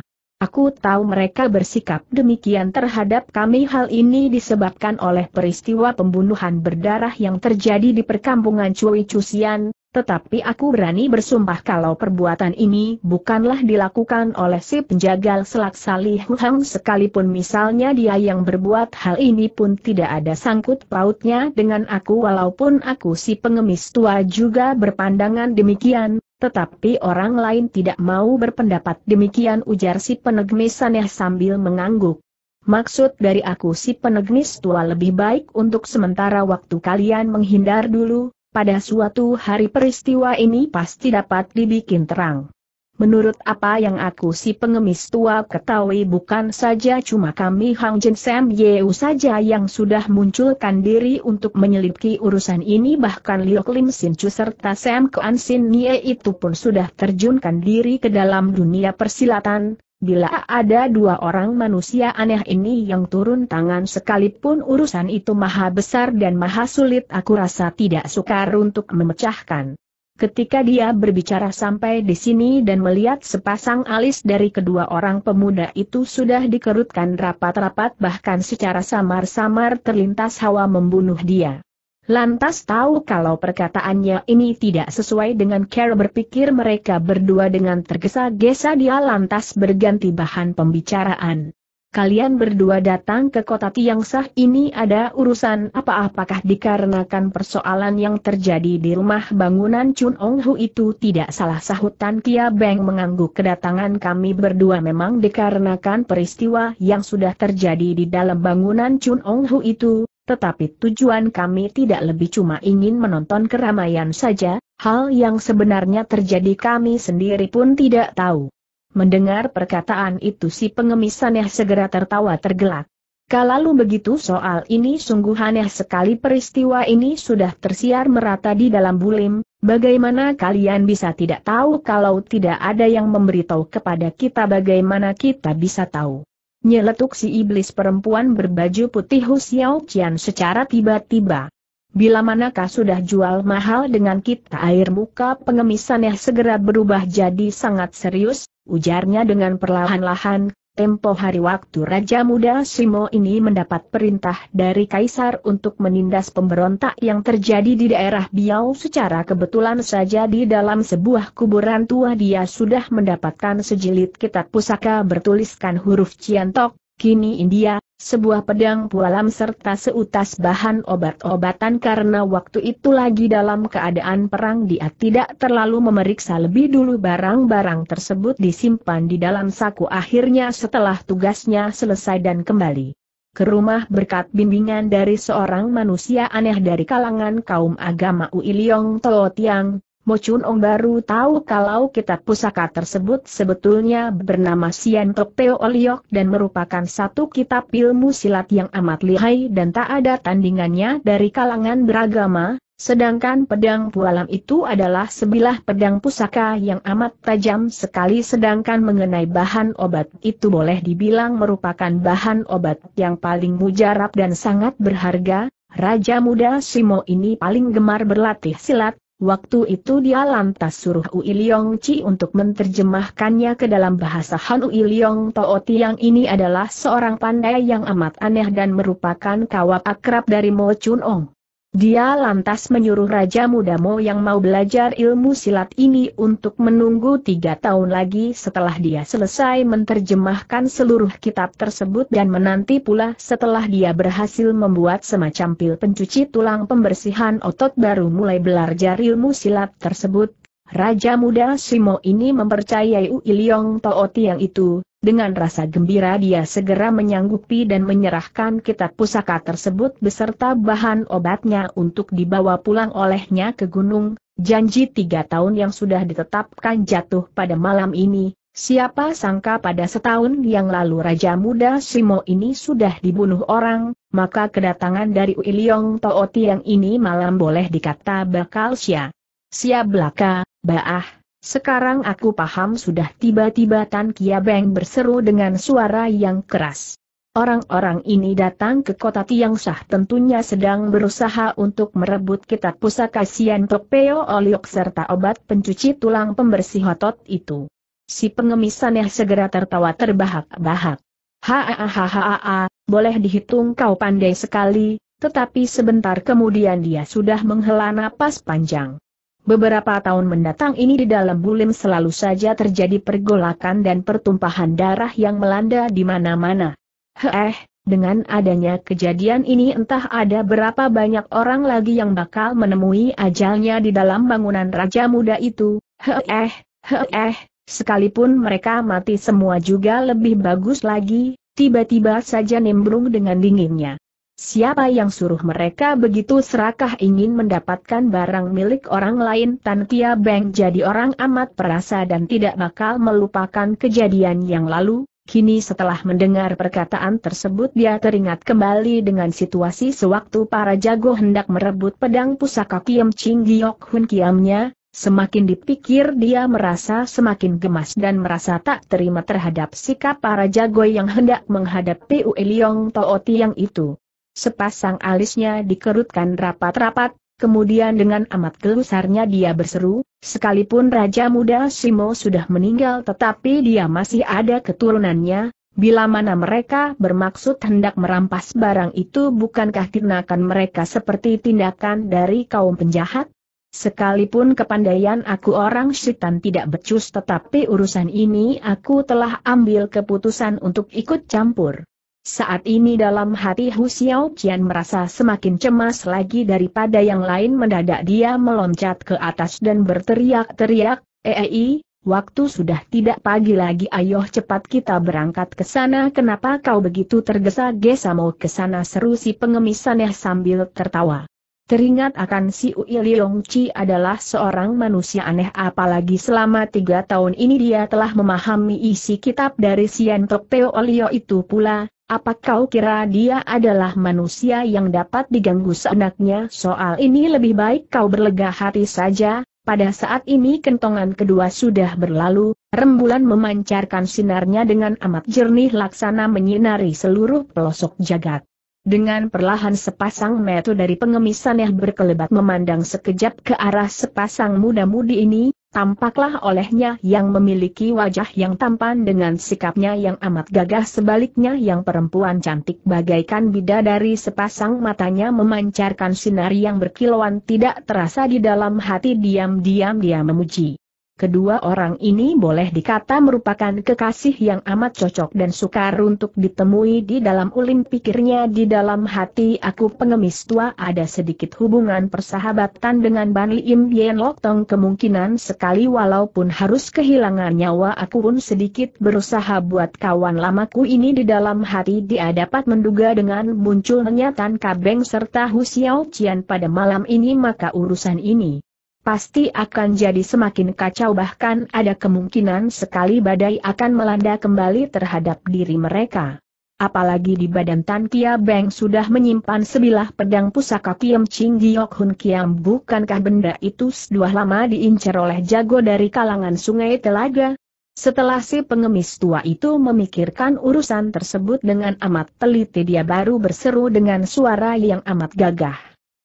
Aku tahu mereka bersikap demikian terhadap kami hal ini disebabkan oleh peristiwa pembunuhan berdarah yang terjadi di perkampungan Cui Cusian, tetapi aku berani bersumpah kalau perbuatan ini bukanlah dilakukan oleh si penjagal selak Salih Huang sekalipun misalnya dia yang berbuat hal ini pun tidak ada sangkut pautnya dengan aku walaupun aku si pengemis tua juga berpandangan demikian, tetapi orang lain tidak mau berpendapat demikian ujar si penegmis aneh sambil mengangguk. Maksud dari aku si penegmis tua lebih baik untuk sementara waktu kalian menghindar dulu, pada suatu hari peristiwa ini pasti dapat dibikin terang. Menurut apa yang aku si pengemis tua ketahui bukan saja cuma kami Hang Jin Sam Yeu saja yang sudah munculkan diri untuk menyelidiki urusan ini bahkan Liu Lim Sin Chu serta Sam Kuan Sin Nie itu pun sudah terjunkan diri ke dalam dunia persilatan. Bila ada dua orang manusia aneh ini yang turun tangan sekalipun urusan itu maha besar dan maha sulit aku rasa tidak sukar untuk memecahkan. Ketika dia berbicara sampai di sini dan melihat sepasang alis dari kedua orang pemuda itu sudah dikerutkan rapat-rapat bahkan secara samar-samar terlintas hawa membunuh dia. Lantas tahu kalau perkataannya ini tidak sesuai dengan cara berpikir mereka berdua dengan tergesa-gesa dia lantas berganti bahan pembicaraan kalian berdua datang ke kota Tiang Sah ini ada urusan apa apakah dikarenakan persoalan yang terjadi di rumah bangunan Chun Ong Hu itu tidak salah sahut Tan Kia Beng mengangguk kedatangan kami berdua memang dikarenakan peristiwa yang sudah terjadi di dalam bangunan Chun Ong Hu itu, tetapi tujuan kami tidak lebih cuma ingin menonton keramaian saja, hal yang sebenarnya terjadi kami sendiri pun tidak tahu. Mendengar perkataan itu si pengemis aneh segera tertawa tergelak. Kalau begitu soal ini sungguh aneh sekali peristiwa ini sudah tersiar merata di dalam bulim, bagaimana kalian bisa tidak tahu kalau tidak ada yang memberitahu kepada kita bagaimana kita bisa tahu. Nyeletuk si iblis perempuan berbaju putih Hu Xiao Qian secara tiba-tiba. Bila manakah sudah jual mahal dengan kita air muka pengemisannya segera berubah jadi sangat serius, ujarnya dengan perlahan-lahan, tempo hari waktu Raja Muda Simo ini mendapat perintah dari Kaisar untuk menindas pemberontak yang terjadi di daerah Biau secara kebetulan saja di dalam sebuah kuburan tua dia sudah mendapatkan sejilid kitab pusaka bertuliskan huruf Ciantok, kini India, sebuah pedang pualam serta seutas bahan obat-obatan karena waktu itu lagi dalam keadaan perang dia tidak terlalu memeriksa lebih dulu barang-barang tersebut disimpan di dalam saku akhirnya setelah tugasnya selesai dan kembali ke rumah berkat bimbingan dari seorang manusia aneh dari kalangan kaum agama Uiliong Totiang, Mochun Ong baru tahu kalau kitab pusaka tersebut sebetulnya bernama Sian Tok Teo Oliok dan merupakan satu kitab ilmu silat yang amat lihai dan tak ada tandingannya dari kalangan beragama, sedangkan pedang pualam itu adalah sebilah pedang pusaka yang amat tajam sekali sedangkan mengenai bahan obat itu boleh dibilang merupakan bahan obat yang paling mujarab dan sangat berharga, Raja muda Simo ini paling gemar berlatih silat, Waktu itu dia lantas suruh Ui Liong Chi untuk menterjemahkannya ke dalam bahasa Han Ui Liong Tooti yang ini adalah seorang pandai yang amat aneh dan merupakan kawap akrab dari Mo Chun Ong. Dia lantas menyuruh Raja Muda Mo yang mau belajar ilmu silat ini untuk menunggu tiga tahun lagi setelah dia selesai menerjemahkan seluruh kitab tersebut dan menanti pula setelah dia berhasil membuat semacam pil pencuci tulang pembersihan otot baru mulai belajar ilmu silat tersebut, Raja muda Simo ini mempercayai Uiliong Tooti Tiang itu, dengan rasa gembira dia segera menyanggupi dan menyerahkan kitab pusaka tersebut beserta bahan obatnya untuk dibawa pulang olehnya ke gunung, janji tiga tahun yang sudah ditetapkan jatuh pada malam ini, siapa sangka pada setahun yang lalu Raja muda Simo ini sudah dibunuh orang, maka kedatangan dari Uiliong Tooti yang ini malam boleh dikata bakal sia. Sia belaka, Baah, sekarang aku paham sudah tiba-tiba Tan Kia Beng berseru dengan suara yang keras. Orang-orang ini datang ke kota Tiang Sah tentunya sedang berusaha untuk merebut kitab pusaka Sian Topeo Oliok serta obat pencuci tulang pembersih otot itu. Si pengemis aneh segera tertawa terbahak-bahak. Hahaha, boleh dihitung kau pandai sekali, tetapi sebentar kemudian dia sudah menghela napas panjang. Beberapa tahun mendatang ini di dalam Bulim selalu saja terjadi pergolakan dan pertumpahan darah yang melanda di mana-mana. Heh, dengan adanya kejadian ini entah ada berapa banyak orang lagi yang bakal menemui ajalnya di dalam bangunan Raja Muda itu. Heh, heh, sekalipun mereka mati semua juga lebih bagus lagi, tiba-tiba saja nimbrung dengan dinginnya. Siapa yang suruh mereka begitu serakah ingin mendapatkan barang milik orang lain Tan Kia Beng jadi orang amat perasa dan tidak bakal melupakan kejadian yang lalu, kini setelah mendengar perkataan tersebut dia teringat kembali dengan situasi sewaktu para jago hendak merebut pedang pusaka Kiam Ching Giok Hun Kiamnya, Semakin dipikir dia merasa semakin gemas dan merasa tak terima terhadap sikap para jago yang hendak menghadapi Ue Liong Tooti yang itu. Sepasang alisnya dikerutkan rapat-rapat, kemudian dengan amat gelusarnya dia berseru, sekalipun Raja Muda Simo sudah meninggal tetapi dia masih ada keturunannya, bila mana mereka bermaksud hendak merampas barang itu bukankah tindakan mereka seperti tindakan dari kaum penjahat? Sekalipun kepandaian aku orang setan tidak becus tetapi urusan ini aku telah ambil keputusan untuk ikut campur. Saat ini dalam hati Hu Xiao merasa semakin cemas lagi daripada yang lain mendadak dia meloncat ke atas dan berteriak-teriak, Ei, eh, eh, eh, waktu sudah tidak pagi lagi ayo cepat kita berangkat ke sana kenapa kau begitu tergesa-gesa mau ke sana seru si pengemis aneh ya sambil tertawa. Teringat akan si Ui Leong Chi adalah seorang manusia aneh apalagi selama tiga tahun ini dia telah memahami isi kitab dari Sian Tok Teo Olio itu pula, apa kau kira dia adalah manusia yang dapat diganggu seenaknya? Soal ini lebih baik kau berlega hati saja. Pada saat ini kentongan kedua sudah berlalu, rembulan memancarkan sinarnya dengan amat jernih laksana menyinari seluruh pelosok jagat. Dengan perlahan sepasang mata dari pengemisan yang berkelebat memandang sekejap ke arah sepasang muda-mudi ini, Tampaklah olehnya yang memiliki wajah yang tampan dengan sikapnya yang amat gagah sebaliknya yang perempuan cantik bagaikan bida dari sepasang matanya memancarkan sinar yang berkilauan tidak terasa di dalam hati diam-diam dia memuji. Kedua orang ini boleh dikata merupakan kekasih yang amat cocok dan sukar untuk ditemui di dalam ulin pikirnya di dalam hati aku pengemis tua ada sedikit hubungan persahabatan dengan Ban Im Yen Lok Tong kemungkinan sekali walaupun harus kehilangan nyawa aku pun sedikit berusaha buat kawan lamaku ini di dalam hati dia dapat menduga dengan munculnya Tan Kabeng serta Hu Xiao Qian pada malam ini maka urusan ini pasti akan jadi semakin kacau bahkan ada kemungkinan sekali badai akan melanda kembali terhadap diri mereka. Apalagi di badan Tan Kia Beng sudah menyimpan sebilah pedang pusaka Kiam Ching Giok Hun Kiam bukankah benda itu sudah lama diincar oleh jago dari kalangan sungai telaga? Setelah si pengemis tua itu memikirkan urusan tersebut dengan amat teliti dia baru berseru dengan suara yang amat gagah.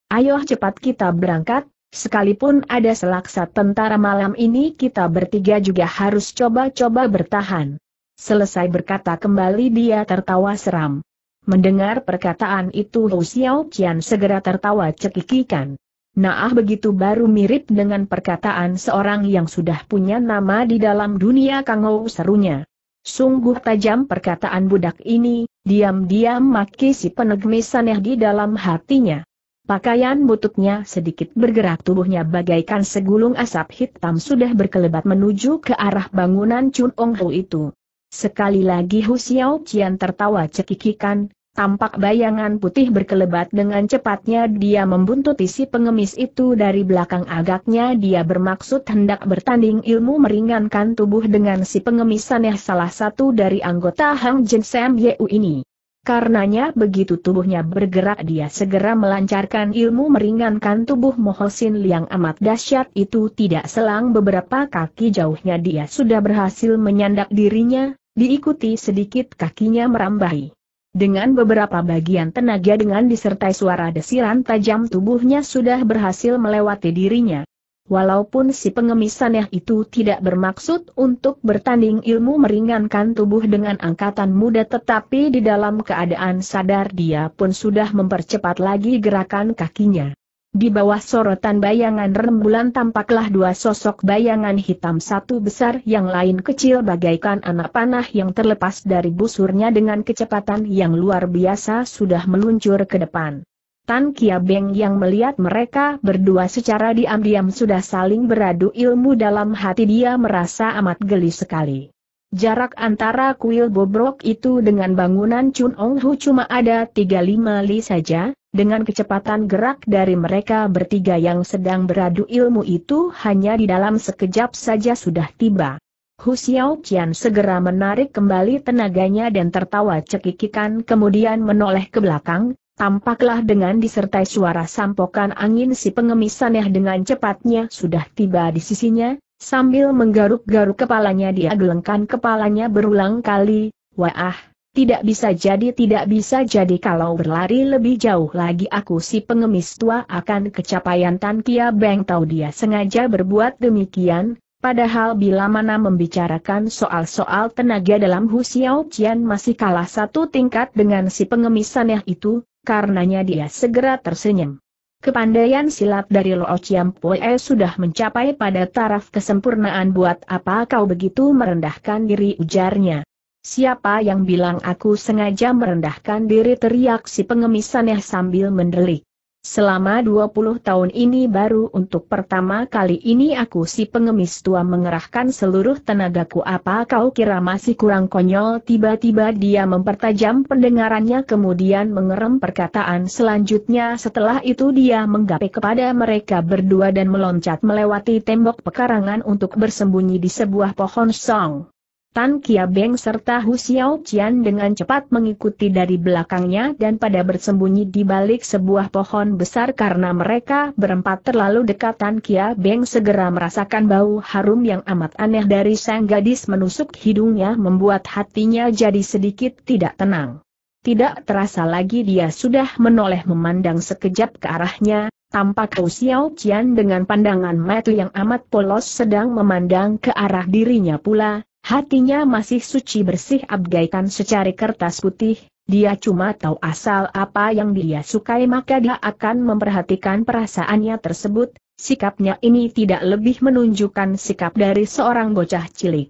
Ayo cepat kita berangkat, Sekalipun ada selaksa tentara malam ini kita bertiga juga harus coba-coba bertahan. Selesai berkata kembali dia tertawa seram. Mendengar perkataan itu Hu Xiao Qian segera tertawa cekikikan. Naah begitu baru mirip dengan perkataan seorang yang sudah punya nama di dalam dunia Kangou serunya. Sungguh tajam perkataan budak ini, diam-diam maki si penegmisan di dalam hatinya. Pakaian bututnya sedikit bergerak tubuhnya bagaikan segulung asap hitam sudah berkelebat menuju ke arah bangunan Chun Ong Ho itu. Sekali lagi Hu Xiao Qian tertawa cekikikan, tampak bayangan putih berkelebat dengan cepatnya dia membuntuti si pengemis itu dari belakang agaknya dia bermaksud hendak bertanding ilmu meringankan tubuh dengan si pengemis aneh salah satu dari anggota Hang Jin Sam Yeu ini. Karenanya begitu tubuhnya bergerak dia segera melancarkan ilmu meringankan tubuh Mohosin yang amat dahsyat itu tidak selang beberapa kaki jauhnya dia sudah berhasil menyandak dirinya, diikuti sedikit kakinya merambahi. Dengan beberapa bagian tenaga dengan disertai suara desiran tajam tubuhnya sudah berhasil melewati dirinya. Walaupun si pengemis aneh itu tidak bermaksud untuk bertanding ilmu meringankan tubuh dengan angkatan muda tetapi di dalam keadaan sadar dia pun sudah mempercepat lagi gerakan kakinya. Di bawah sorotan bayangan rembulan tampaklah dua sosok bayangan hitam satu besar yang lain kecil bagaikan anak panah yang terlepas dari busurnya dengan kecepatan yang luar biasa sudah meluncur ke depan. Tan Kia Beng yang melihat mereka berdua secara diam-diam sudah saling beradu ilmu dalam hati dia merasa amat geli sekali. Jarak antara kuil bobrok itu dengan bangunan Chun Ong Hu cuma ada 35 li saja, dengan kecepatan gerak dari mereka bertiga yang sedang beradu ilmu itu hanya di dalam sekejap saja sudah tiba. Hu Xiao Qian segera menarik kembali tenaganya dan tertawa cekikikan kemudian menoleh ke belakang, Tampaklah dengan disertai suara sampokan angin si pengemis aneh dengan cepatnya sudah tiba di sisinya, sambil menggaruk-garuk kepalanya dia gelengkan kepalanya berulang kali, wah, tidak bisa jadi tidak bisa jadi kalau berlari lebih jauh lagi aku si pengemis tua akan kecapaian Tan Kia Beng tahu dia sengaja berbuat demikian, Padahal bila mana membicarakan soal-soal tenaga dalam Hu Xiao Qian masih kalah satu tingkat dengan si pengemis aneh itu, karenanya dia segera tersenyum. Kepandaian silat dari Lo Chiam Pue sudah mencapai pada taraf kesempurnaan buat apa kau begitu merendahkan diri ujarnya. Siapa yang bilang aku sengaja merendahkan diri teriak si pengemis aneh sambil mendelik. Selama 20 tahun ini baru untuk pertama kali ini aku si pengemis tua mengerahkan seluruh tenagaku apa kau kira masih kurang konyol tiba-tiba dia mempertajam pendengarannya kemudian mengerem perkataan selanjutnya setelah itu dia menggapai kepada mereka berdua dan meloncat melewati tembok pekarangan untuk bersembunyi di sebuah pohon song. Tan Kia Beng serta Hu Xiao Qian dengan cepat mengikuti dari belakangnya dan pada bersembunyi di balik sebuah pohon besar karena mereka berempat terlalu dekat Tan Kia Beng segera merasakan bau harum yang amat aneh dari sang gadis menusuk hidungnya membuat hatinya jadi sedikit tidak tenang. Tidak terasa lagi dia sudah menoleh memandang sekejap ke arahnya, tampak Hu Xiao Qian dengan pandangan mata yang amat polos sedang memandang ke arah dirinya pula Hatinya masih suci bersih abgaikan secari kertas putih, dia cuma tahu asal apa yang dia sukai maka dia akan memperhatikan perasaannya tersebut, sikapnya ini tidak lebih menunjukkan sikap dari seorang bocah cilik.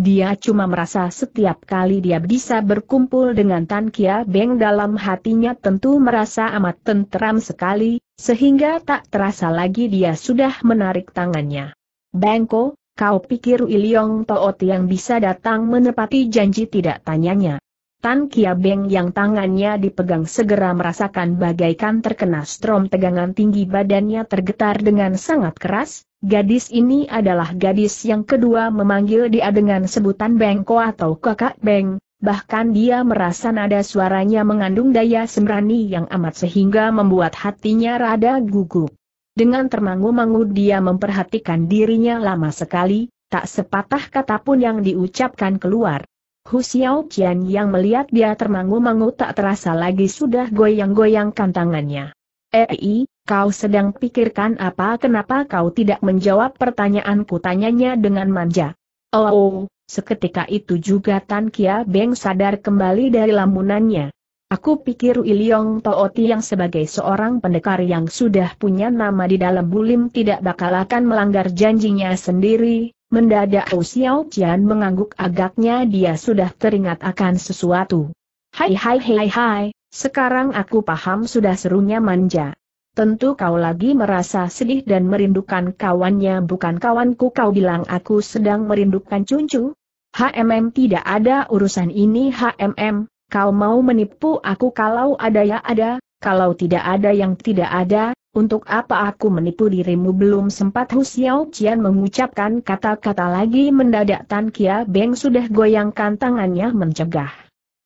Dia cuma merasa setiap kali dia bisa berkumpul dengan Tan Kia Beng dalam hatinya tentu merasa amat tenteram sekali, sehingga tak terasa lagi dia sudah menarik tangannya. Bengko, Kau pikir Iliong Toot yang bisa datang menepati janji tidak tanyanya. Tan Kia Beng yang tangannya dipegang segera merasakan bagaikan terkena strom tegangan tinggi badannya tergetar dengan sangat keras, Gadis ini adalah gadis yang kedua memanggil dia dengan sebutan Bengko atau kakak Beng, bahkan dia merasa nada suaranya mengandung daya sembrani yang amat sehingga membuat hatinya rada gugup. Dengan termangu-mangu dia memperhatikan dirinya lama sekali, tak sepatah kata pun yang diucapkan keluar. Hu Xiao yang melihat dia termangu-mangu tak terasa lagi sudah goyang-goyangkan tangannya. Ei, eh, kau sedang pikirkan apa kenapa kau tidak menjawab pertanyaanku tanyanya dengan manja. Oh, seketika itu juga Tan Kia Beng sadar kembali dari lamunannya. Aku pikir Iliong Tooti yang sebagai seorang pendekar yang sudah punya nama di dalam bulim tidak bakal akan melanggar janjinya sendiri, mendadak Xiao Jian mengangguk agaknya dia sudah teringat akan sesuatu. Hai hai hai hai, sekarang aku paham sudah serunya manja. Tentu kau lagi merasa sedih dan merindukan kawannya bukan kawanku kau bilang aku sedang merindukan cuncu? HMM tidak ada urusan ini HMM, Kau mau menipu aku kalau ada ya ada, kalau tidak ada yang tidak ada, untuk apa aku menipu dirimu belum sempat Hu Xiao Qian mengucapkan kata-kata lagi mendadak Tan Kia Beng sudah goyangkan tangannya mencegah.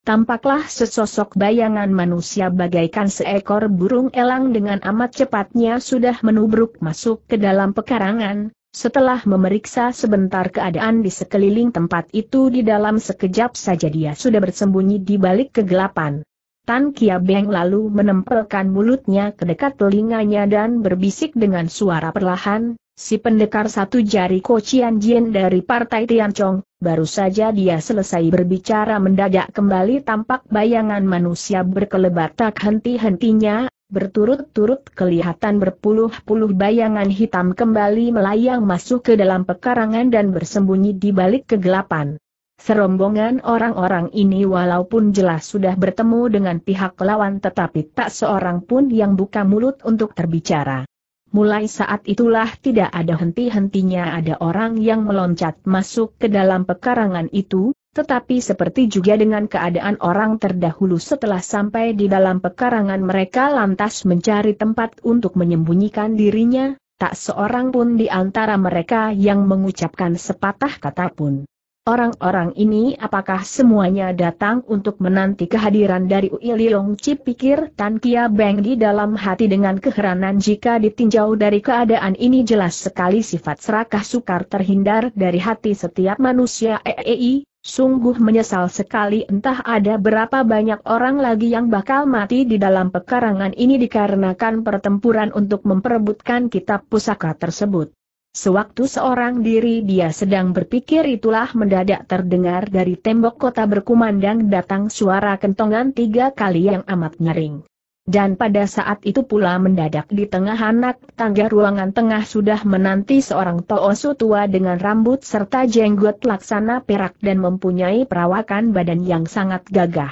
Tampaklah sesosok bayangan manusia bagaikan seekor burung elang dengan amat cepatnya sudah menubruk masuk ke dalam pekarangan, setelah memeriksa sebentar keadaan di sekeliling tempat itu di dalam sekejap saja dia sudah bersembunyi di balik kegelapan. Tan Kia Beng lalu menempelkan mulutnya ke dekat telinganya dan berbisik dengan suara perlahan, si pendekar satu jari Chian Jin dari Partai Chong, baru saja dia selesai berbicara mendadak kembali tampak bayangan manusia berkelebat tak henti-hentinya, Berturut-turut kelihatan berpuluh-puluh bayangan hitam kembali melayang masuk ke dalam pekarangan dan bersembunyi di balik kegelapan. Serombongan orang-orang ini walaupun jelas sudah bertemu dengan pihak lawan tetapi tak seorang pun yang buka mulut untuk terbicara. Mulai saat itulah tidak ada henti-hentinya ada orang yang meloncat masuk ke dalam pekarangan itu, tetapi seperti juga dengan keadaan orang terdahulu setelah sampai di dalam pekarangan mereka lantas mencari tempat untuk menyembunyikan dirinya, tak seorang pun di antara mereka yang mengucapkan sepatah kata pun. Orang-orang ini apakah semuanya datang untuk menanti kehadiran dari Ui Liong pikir Tan Kia Beng di dalam hati dengan keheranan jika ditinjau dari keadaan ini jelas sekali sifat serakah sukar terhindar dari hati setiap manusia EEI, Sungguh menyesal sekali entah ada berapa banyak orang lagi yang bakal mati di dalam pekarangan ini dikarenakan pertempuran untuk memperebutkan kitab pusaka tersebut. Sewaktu seorang diri dia sedang berpikir itulah mendadak terdengar dari tembok kota berkumandang datang suara kentongan tiga kali yang amat nyaring. Dan pada saat itu pula mendadak di tengah anak tangga ruangan tengah sudah menanti seorang toosu tua dengan rambut serta jenggot laksana perak dan mempunyai perawakan badan yang sangat gagah.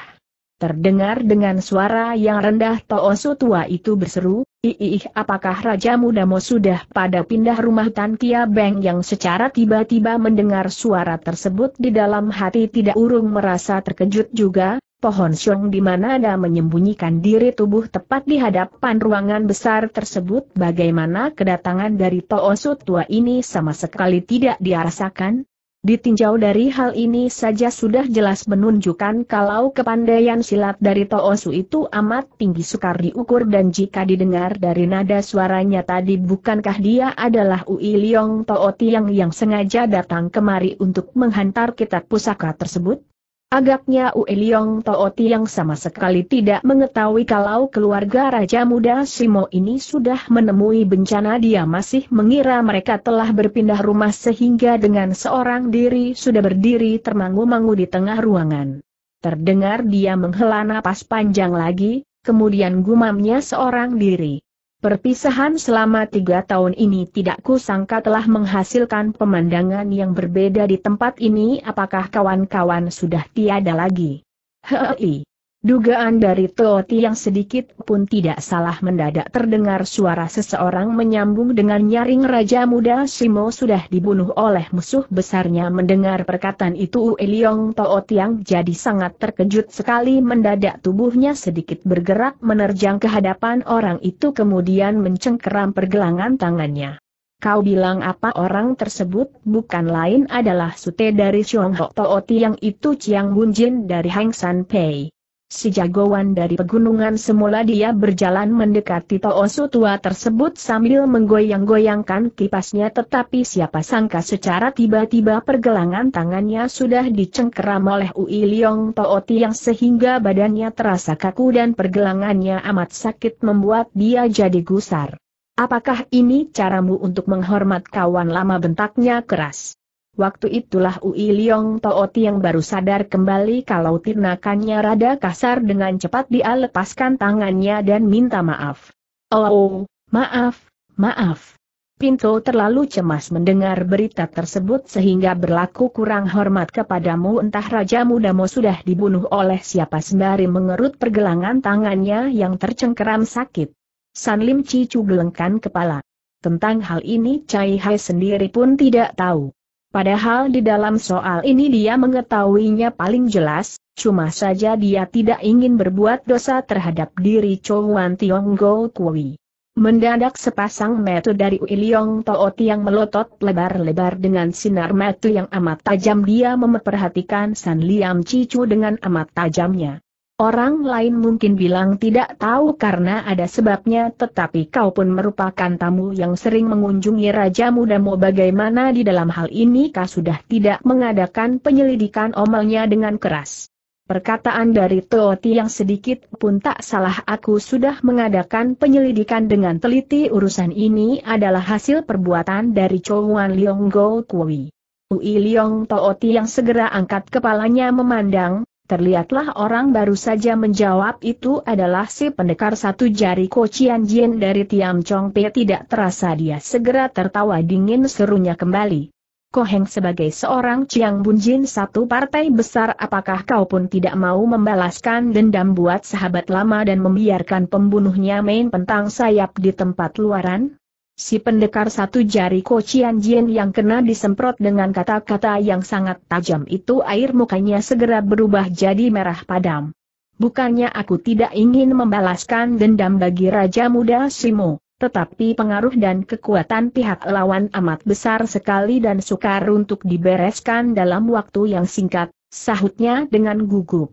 Terdengar dengan suara yang rendah toosu tua itu berseru, Iih apakah Raja Mudamu sudah pada pindah rumah Tan Kia Beng yang secara tiba-tiba mendengar suara tersebut di dalam hati tidak urung merasa terkejut juga, pohon siung di mana ada menyembunyikan diri tubuh tepat di hadapan ruangan besar tersebut bagaimana kedatangan dari Toosu tua ini sama sekali tidak diarasakan? Ditinjau dari hal ini saja sudah jelas menunjukkan kalau kepandaian silat dari Toosu itu amat tinggi sukar diukur dan jika didengar dari nada suaranya tadi bukankah dia adalah Ui Liong Tooti yang yang sengaja datang kemari untuk menghantar kitab pusaka tersebut? Agaknya Ue Liong Tooti yang sama sekali tidak mengetahui kalau keluarga Raja Muda Simo ini sudah menemui bencana dia masih mengira mereka telah berpindah rumah sehingga dengan seorang diri sudah berdiri termangu-mangu di tengah ruangan. Terdengar dia menghela napas panjang lagi, kemudian gumamnya seorang diri. Perpisahan selama tiga tahun ini tidak kusangka telah menghasilkan pemandangan yang berbeda di tempat ini apakah kawan-kawan sudah tiada lagi. Hei, Dugaan dari Tooti yang sedikit pun tidak salah mendadak terdengar suara seseorang menyambung dengan nyaring Raja Muda Simo sudah dibunuh oleh musuh besarnya mendengar perkataan itu Elyong Tooti yang jadi sangat terkejut sekali mendadak tubuhnya sedikit bergerak menerjang ke hadapan orang itu kemudian mencengkeram pergelangan tangannya. Kau bilang apa orang tersebut bukan lain adalah sute dari Xiong Hok Tooti yang itu Chiang Bunjin dari Hang San Pei. Si jagoan dari pegunungan semula dia berjalan mendekati Toosu tua tersebut sambil menggoyang-goyangkan kipasnya tetapi siapa sangka secara tiba-tiba pergelangan tangannya sudah dicengkeram oleh Ui Liong Tooti yang sehingga badannya terasa kaku dan pergelangannya amat sakit membuat dia jadi gusar. Apakah ini caramu untuk menghormat kawan lama bentaknya keras? Waktu itulah Ui Liong Tooti yang baru sadar kembali kalau tindakannya rada kasar dengan cepat dia lepaskan tangannya dan minta maaf. Oh, maaf, maaf. Pinto terlalu cemas mendengar berita tersebut sehingga berlaku kurang hormat kepadamu entah Raja Mudamo sudah dibunuh oleh siapa sembari mengerut pergelangan tangannya yang tercengkeram sakit. Sanlim Cicu gelengkan kepala. Tentang hal ini Cai Hai sendiri pun tidak tahu. Padahal di dalam soal ini dia mengetahuinya paling jelas, cuma saja dia tidak ingin berbuat dosa terhadap diri Chowan Tiong Go Kui. Mendadak sepasang metu dari Uiliong Toot yang melotot lebar-lebar dengan sinar metu yang amat tajam dia memperhatikan San Liam Cicu dengan amat tajamnya. Orang lain mungkin bilang tidak tahu karena ada sebabnya tetapi kau pun merupakan tamu yang sering mengunjungi Raja Muda Mo bagaimana di dalam hal ini kau sudah tidak mengadakan penyelidikan omelnya dengan keras. Perkataan dari Toti yang sedikit pun tak salah aku sudah mengadakan penyelidikan dengan teliti urusan ini adalah hasil perbuatan dari Chowan Leong Go Kui. Ui Leong Tooti yang segera angkat kepalanya memandang, Terlihatlah orang baru saja menjawab itu adalah si pendekar satu jari Kocian Jin dari Tiam Chong Pe tidak terasa dia segera tertawa dingin serunya kembali. Koheng sebagai seorang Chiang Bun Jin satu partai besar apakah kau pun tidak mau membalaskan dendam buat sahabat lama dan membiarkan pembunuhnya main pentang sayap di tempat luaran? Si pendekar satu jari Ko Chian Jin yang kena disemprot dengan kata-kata yang sangat tajam itu air mukanya segera berubah jadi merah padam. Bukannya aku tidak ingin membalaskan dendam bagi Raja Muda Simo, tetapi pengaruh dan kekuatan pihak lawan amat besar sekali dan sukar untuk dibereskan dalam waktu yang singkat, sahutnya dengan gugup.